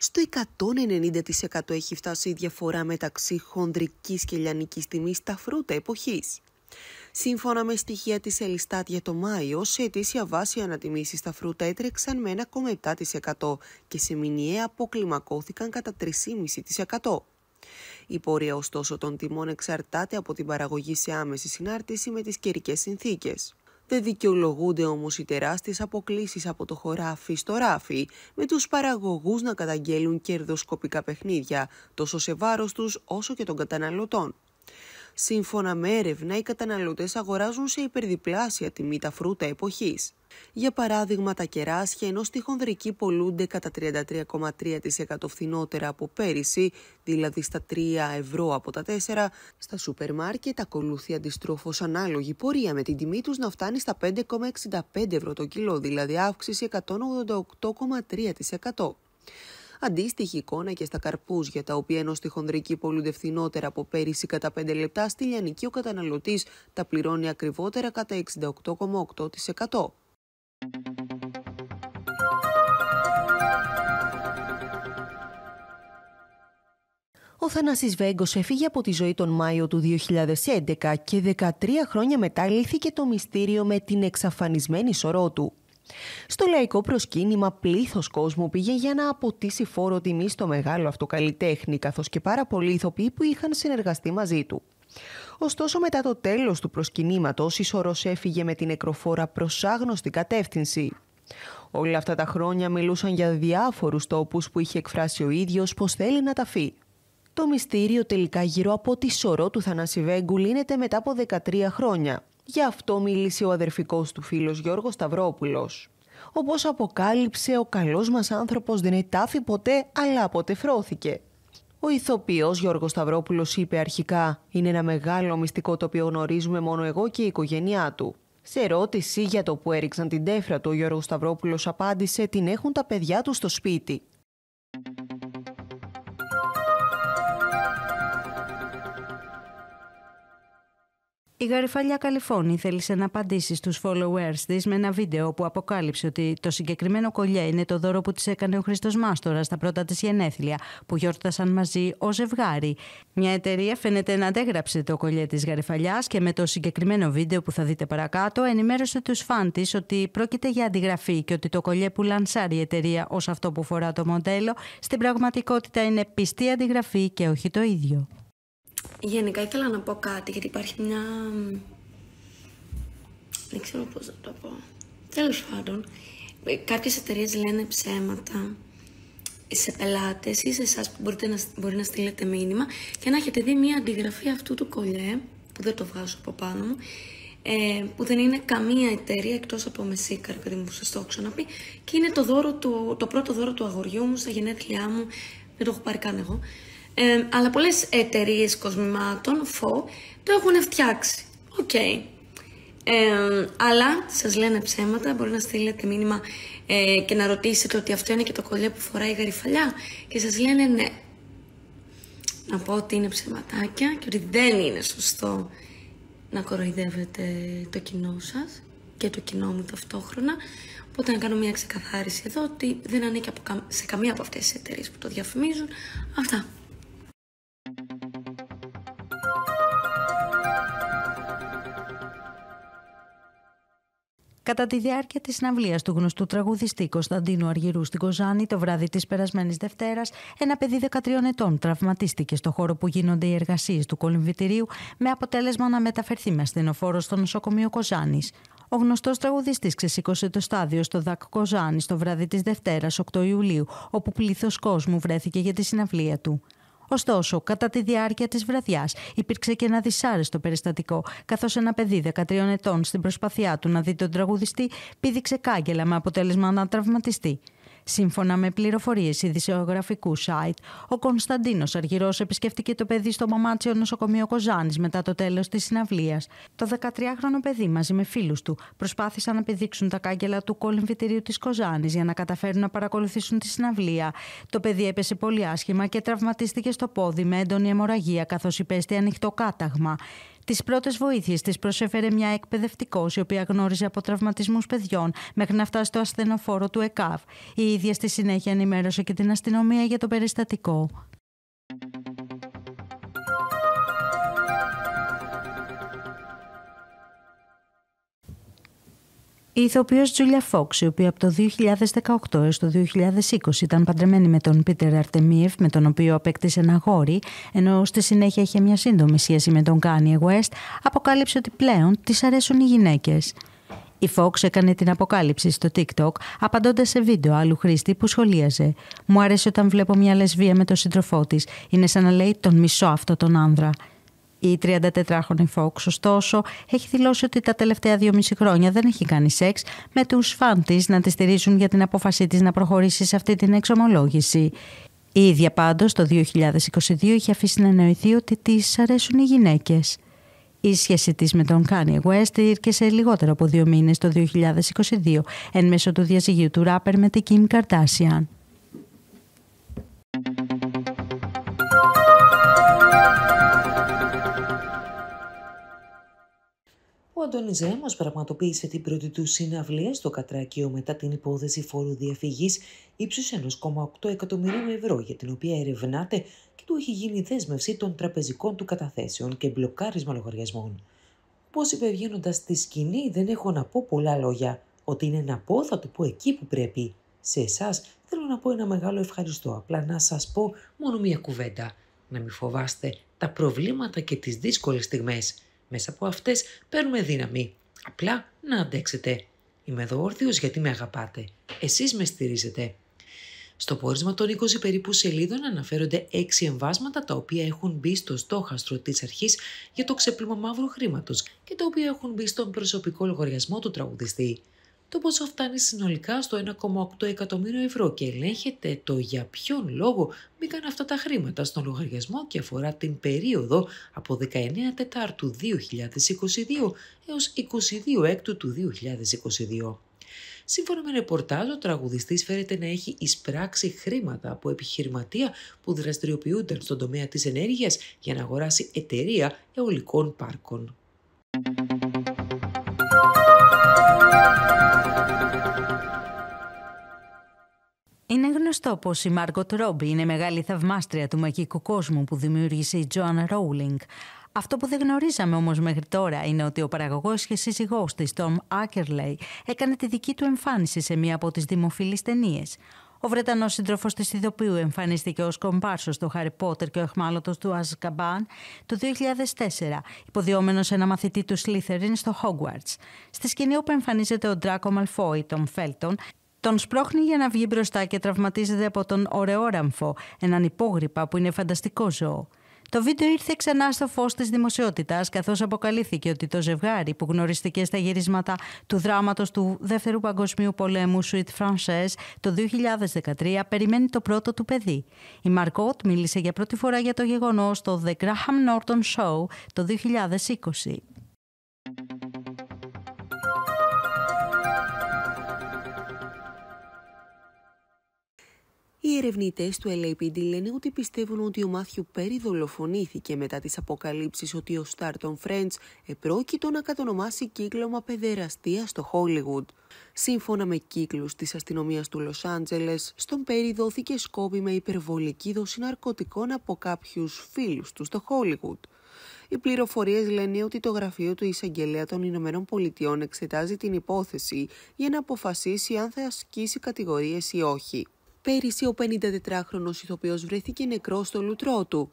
στο 190% έχει φτάσει η διαφορά μεταξύ χοντρικής και λιανικής τιμής στα φρούτα εποχής. Σύμφωνα με στοιχεία της Ελιστάτ για το Μάιο, σε αιτήσια βάση ανατιμήσεις στα φρούτα έτρεξαν με 1,7% και σε μηνιαία αποκλιμακώθηκαν κατά 3,5%. Η πορεία ωστόσο των τιμών εξαρτάται από την παραγωγή σε άμεση συνάρτηση με τις καιρικές συνθήκες. Δεν δικαιολογούνται όμως οι τεράστιες αποκλήσεις από το χωράφι στο ράφι, με τους παραγωγούς να καταγγέλουν κερδοσκοπικά παιχνίδια, τόσο σε βάρος τους όσο και των καταναλωτών. Σύμφωνα με έρευνα, οι καταναλωτές αγοράζουν σε υπερδιπλάσια τιμή τα φρούτα εποχής. Για παράδειγμα, τα κεράσια ενώ στη χονδρική πολλούνται κατά 33,3% φθηνότερα από πέρυσι, δηλαδή στα 3 ευρώ από τα 4, στα σούπερ μάρκετ ακολούθη αντιστρόφως ανάλογη πορεία με την τιμή τους να φτάνει στα 5,65 ευρώ το κιλό, δηλαδή αύξηση 188,3%. Αντίστοιχη εικόνα και στα καρπούζια, τα οποία ενώ στη χονδρική πολλούνται φθηνότερα από πέρυσι κατά 5 λεπτά, στη λιανική ο καταναλωτής τα πληρώνει ακριβότερα κατά 68,8%. Ο Θανάσης Βέγκος έφυγε από τη ζωή τον Μάιο του 2011 και 13 χρόνια μετά λύθηκε το μυστήριο με την εξαφανισμένη σωρό του. Στο λαϊκό προσκύνημα, πλήθος κόσμου πήγε για να αποτίσει φόρο τιμή στο μεγάλο αυτοκαλλιτέχνη, καθώς και πάρα πολλοί ηθοποιοί που είχαν συνεργαστεί μαζί του. Ωστόσο, μετά το τέλος του προσκυνήματος, η Σωρό έφυγε με την νεκροφόρα προς άγνωστη κατεύθυνση. Όλα αυτά τα χρόνια μιλούσαν για διάφορους τόπους που είχε εκφράσει ο ίδιος πως θέλει να ταφεί. Το μυστήριο τελικά γύρω από τη σωρό του Θανασιβέγγου λύνεται μετά από 13 χρόνια. Γι' αυτό μίλησε ο αδερφικός του φίλος Γιώργος Σταυρόπουλος. Όπως αποκάλυψε, ο καλός μας άνθρωπος δεν ετάφη ποτέ, αλλά αποτεφρώθηκε. Ο ηθοποιός Γιώργος Σταυρόπουλος είπε αρχικά «Είναι ένα μεγάλο μυστικό το οποίο γνωρίζουμε μόνο εγώ και η οικογένειά του». Σε ερώτηση για το που έριξαν την τέφρα του, ο Γιώργος Σταυρόπουλος απάντησε «Την έχουν τα παιδιά του στο σπίτι». Η Γαριφαλιά Καλιφόνη θέλησε να απαντήσει στους followers της με ένα βίντεο που αποκάλυψε ότι το συγκεκριμένο κολλιέ είναι το δώρο που της έκανε ο Χριστός Μάστορας στα πρώτα της γενέθλια που γιόρτασαν μαζί ο ζευγάρι. Μια εταιρεία φαίνεται να αντέγραψε το κολλιέ της Γαριφαλιάς και με το συγκεκριμένο βίντεο που θα δείτε παρακάτω ενημέρωσε τους φαν της ότι πρόκειται για αντιγραφή και ότι το κολλιέ που λανσάρει η εταιρεία ως αυτό που φορά το μοντέλο στην πραγματικότητα είναι πιστή αντιγραφή και όχι το ίδιο. Γενικά ήθελα να πω κάτι γιατί υπάρχει μια... Δεν ξέρω πώς να το πω. Τέλος πάντων, ε, κάποιες εταιρίες λένε ψέματα σε πελάτες ή σε εσάς που μπορείτε να, μπορεί να στείλετε μήνυμα και να έχετε δει μια αντιγραφή αυτού του κολλέ, που δεν το βγάζω από πάνω μου, ε, που δεν είναι καμία εταιρεία εκτός από μεσίκα επειδή μου σα σας το έχω ξαναπεί και είναι το, δώρο του, το πρώτο δώρο του αγοριού μου στα γενέθλιά μου, δεν το έχω πάρει καν εγώ αλλά πολλές εταιρείες κοσμημάτων, φω, το έχουν φτιάξει. Οκ. αλλά σας λένε ψέματα, μπορεί να στείλετε μήνυμα ε, και να ρωτήσετε ότι αυτό είναι και το κολλέ που φοράει η γαριφαλιά και σας λένε ναι. Να πω ότι είναι ψεματάκια και ότι δεν είναι σωστό να κοροϊδεύετε το κοινό σας και το κοινό μου ταυτόχρονα. Οπότε να κάνω μια ξεκαθάριση εδώ ότι δεν ανήκει σε καμία από αυτές τις εταιρείες που το διαφημίζουν. Αυτά. Κατά τη διάρκεια της συναυλίας του γνωστού τραγουδιστή Κωνσταντίνου Αργυρού στην Κοζάνη το βράδυ της περασμένης Δευτέρας, ένα παιδί 13 ετών τραυματίστηκε στο χώρο που γίνονται οι εργασίες του κολυμβητηρίου, με αποτέλεσμα να μεταφερθεί με ασθενοφόρο στο νοσοκομείο Κοζάνης. Ο γνωστός τραγουδιστής ξεσήκωσε το στάδιο στο ΔΑΚ Κοζάνης το βράδυ της Δευτέρας, 8 Ιουλίου, όπου πλήθος κόσμου βρέθηκε για τη συναυλία του. Ωστόσο, κατά τη διάρκεια της βραδιάς υπήρξε και ένα δυσάρεστο περιστατικό, καθώς ένα παιδί 13 ετών στην προσπάθειά του να δει τον τραγουδιστή πήδηξε κάγκελα με αποτέλεσμα να τραυματιστεί. Σύμφωνα με πληροφορίες ειδησιογραφικού site, ο Κωνσταντίνος Αργυρός επισκέφτηκε το παιδί στο Μαμάτσιο νοσοκομείο Κοζάνης μετά το τέλος της συναυλίας. Το 13χρονο παιδί μαζί με φίλους του προσπάθησαν να πηδήξουν τα κάγκελα του κολυμβητηρίου της Κοζάνης για να καταφέρουν να παρακολουθήσουν τη συναυλία. Το παιδί έπεσε πολύ άσχημα και τραυματίστηκε στο πόδι με έντονη αιμορραγία καθώς υπέστη ανοιχτό κάταγμα. Τις πρώτες βοήθειες της προσέφερε μια εκπαιδευτικός, η οποία γνώριζε από τραυματισμούς παιδιών, μέχρι να φτάσει στο ασθενοφόρο του ΕΚΑΒ. Η ίδια στη συνέχεια ενημέρωσε και την αστυνομία για το περιστατικό. Η ηθοποιό Τζούλια Φόξ, η οποία από το 2018 έως το 2020 ήταν παντρεμένη με τον Πίτερ Αρτεμίευ, με τον οποίο απέκτησε ένα γόρι, ενώ στη συνέχεια είχε μια σύντομη σχέση με τον Kanye West, αποκάλυψε ότι πλέον της αρέσουν οι γυναίκες. Η Φόξ έκανε την αποκάλυψη στο TikTok απαντώντας σε βίντεο άλλου χρήστη που σχολίαζε. Μου αρέσει όταν βλέπω μια λεσβία με τον σύντροφό της. Είναι σαν να λέει τον μισό αυτό τον άνδρα. Η 34χρονη Φόξ, ωστόσο, έχει δηλώσει ότι τα τελευταία 2,5 χρόνια δεν έχει κάνει σεξ με τους φαν της να τη στηρίζουν για την απόφασή της να προχωρήσει σε αυτή την εξομολόγηση. Η ίδια πάντως το 2022 είχε αφήσει να εννοηθεί ότι της αρέσουν οι γυναίκες. Η σχέση της με τον Kanye West σε λιγότερο από δύο μήνες το 2022 εν μέσω του διαζυγίου του ράπερ με την Kim Kardashian. Αντώνη μα πραγματοποίησε την πρώτη του συναυλία στο Κατράκιο μετά την υπόθεση φόρου διαφυγής ύψους 1,8 εκατομμυρίων ευρώ για την οποία ερευνάται και του έχει γίνει δέσμευση των τραπεζικών του καταθέσεων και μπλοκάρισμα λογαριασμών. Πώς είπε βγαίνοντας στη σκηνή δεν έχω να πω πολλά λόγια. Ότι είναι να πω θα το πω εκεί που πρέπει. Σε εσάς θέλω να πω ένα μεγάλο ευχαριστώ. Απλά να σας πω μόνο μία κουβέντα. Να μην φοβάστε τα προβλήματα και τις δύσκολες στιγμές. Μέσα από αυτές παίρνουμε δύναμη. Απλά να αντέξετε. Είμαι εδώ όρθιος γιατί με αγαπάτε. Εσείς με στηρίζετε. Στο πόρισμα των 20 περίπου σελίδων αναφέρονται 6 εμβάσματα τα οποία έχουν μπει στο στόχαστρο της αρχής για το ξέπλυμα μαύρου χρήματος και τα οποία έχουν μπει στον προσωπικό λογαριασμό του τραγουδιστή το ποσό φτάνει συνολικά στο 1,8 εκατομμύριο ευρώ και ελέγχεται το για ποιον λόγο μπήκαν αυτά τα χρήματα στον λογαριασμό και αφορά την περίοδο από 19 Τετάρτου 2022 έως 22 Έκτου του 2022. Σύμφωνα με ρεπορτάζ, ο τραγουδιστής φέρεται να έχει εισπράξει χρήματα από επιχειρηματία που δραστηριοποιούνταν στον τομέα της ενέργειας για να αγοράσει εταιρεία αιωλικών πάρκων. Είναι γνωστό πως η Μάργκοτ Ρόμπι είναι μεγάλη θαυμάστρια του μαγικού κόσμου που δημιούργησε η Τζοάν Ρόουλινγκ. Αυτό που δεν γνωρίζαμε όμως μέχρι τώρα είναι ότι ο παραγωγός και σύζυγός της, Τόμ Άκερλεϊ, έκανε τη δική του εμφάνιση σε μία από τις δημοφιλείς ταινίες. Ο Βρετανός σύντροφος της Ιδοποιού εμφανίστηκε ως κομπάρσος στο Χάρι Πότερ και ο εχμάλωτος του Αζκαμπάν το 2004, υποδιόμενος ένα μαθητή του Σλίθεριν στο Χόγκουαρτ. Στη σκηνή όπου εμφανίζεται ο Ντράκο Μαλφόη, τον Φέλτον, τον σπρώχνει για να βγει μπροστά και τραυματίζεται από τον Ωρεόραμφο, έναν υπόγρυπα που είναι φανταστικό ζώο. Το βίντεο ήρθε ξανά στο φως της δημοσιότητας, καθώς αποκαλύφθηκε ότι το ζευγάρι που γνωριστήκε στα γυρίσματα του δράματος του Δεύτερου Παγκοσμίου Πολέμου Suite Française το 2013 περιμένει το πρώτο του παιδί. Η Μαρκότ μίλησε για πρώτη φορά για το γεγονός στο The Graham Norton Show το 2020. Οι ερευνητές του LAPD λένε ότι πιστεύουν ότι ο Μάθιου Πέρι δολοφονήθηκε μετά τις αποκαλύψεις ότι ο Στάρτον Φρέντ επρόκειτο να κατονομάσει κύκλωμα παιδεραστία στο Hollywood. Σύμφωνα με κύκλους της αστυνομίας του Λος Άντζελες, στον Πέρι δόθηκε σκόπι με υπερβολική δόση ναρκωτικών από κάποιους φίλους του στο Χόλιγουτ. Οι πληροφορίες λένε ότι το γραφείο του εισαγγελέα των Ηνωμένων Πολιτειών εξετάζει την υπόθεση για να αποφασίσει αν θα ασκήσει κατηγορίες ή όχι. Πέρυσι ο 54χρονος ηθοποιός βρέθηκε νεκρός στο λουτρό του.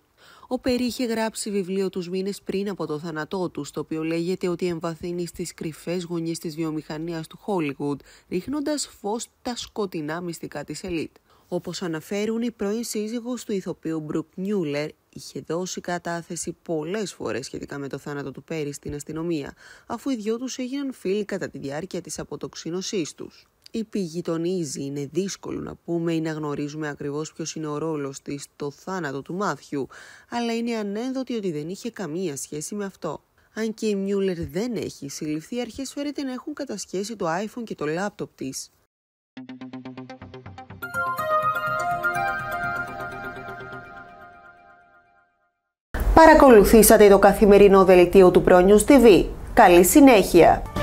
Ο Περί είχε γράψει βιβλίο τους μήνες πριν από το θάνατό τους, στο οποίο λέγεται ότι εμβαθύνει στις κρυφές γωνίες της βιομηχανίας του Hollywood, ρίχνοντας φως τα σκοτεινά μυστικά της ελίτ. Όπως αναφέρουν, η πρώην σύζυγος του ηθοποιού Μπρουκ Νιούλερ είχε δώσει κατάθεση πολλές φορές σχετικά με το θάνατο του Πέρι στην αστυνομία, αφού οι δυο τους έγιναν φίλοι κατά τη διάρκεια της αποτοξίνωσής τους. Η πηγή Ίζη Είναι δύσκολο να πούμε ή να γνωρίζουμε ακριβώς ποιος είναι ο ρόλος της στο θάνατο του Μάθιου, αλλά είναι ανένδοτη ότι δεν είχε καμία σχέση με αυτό. Αν και η Μιούλερ δεν έχει συλληφθεί, αρχές φέρεται να έχουν κατασχέσει το iPhone και το λάπτοπ της. Παρακολουθήσατε το καθημερινό δελτίο του ProNews TV. Καλή συνέχεια!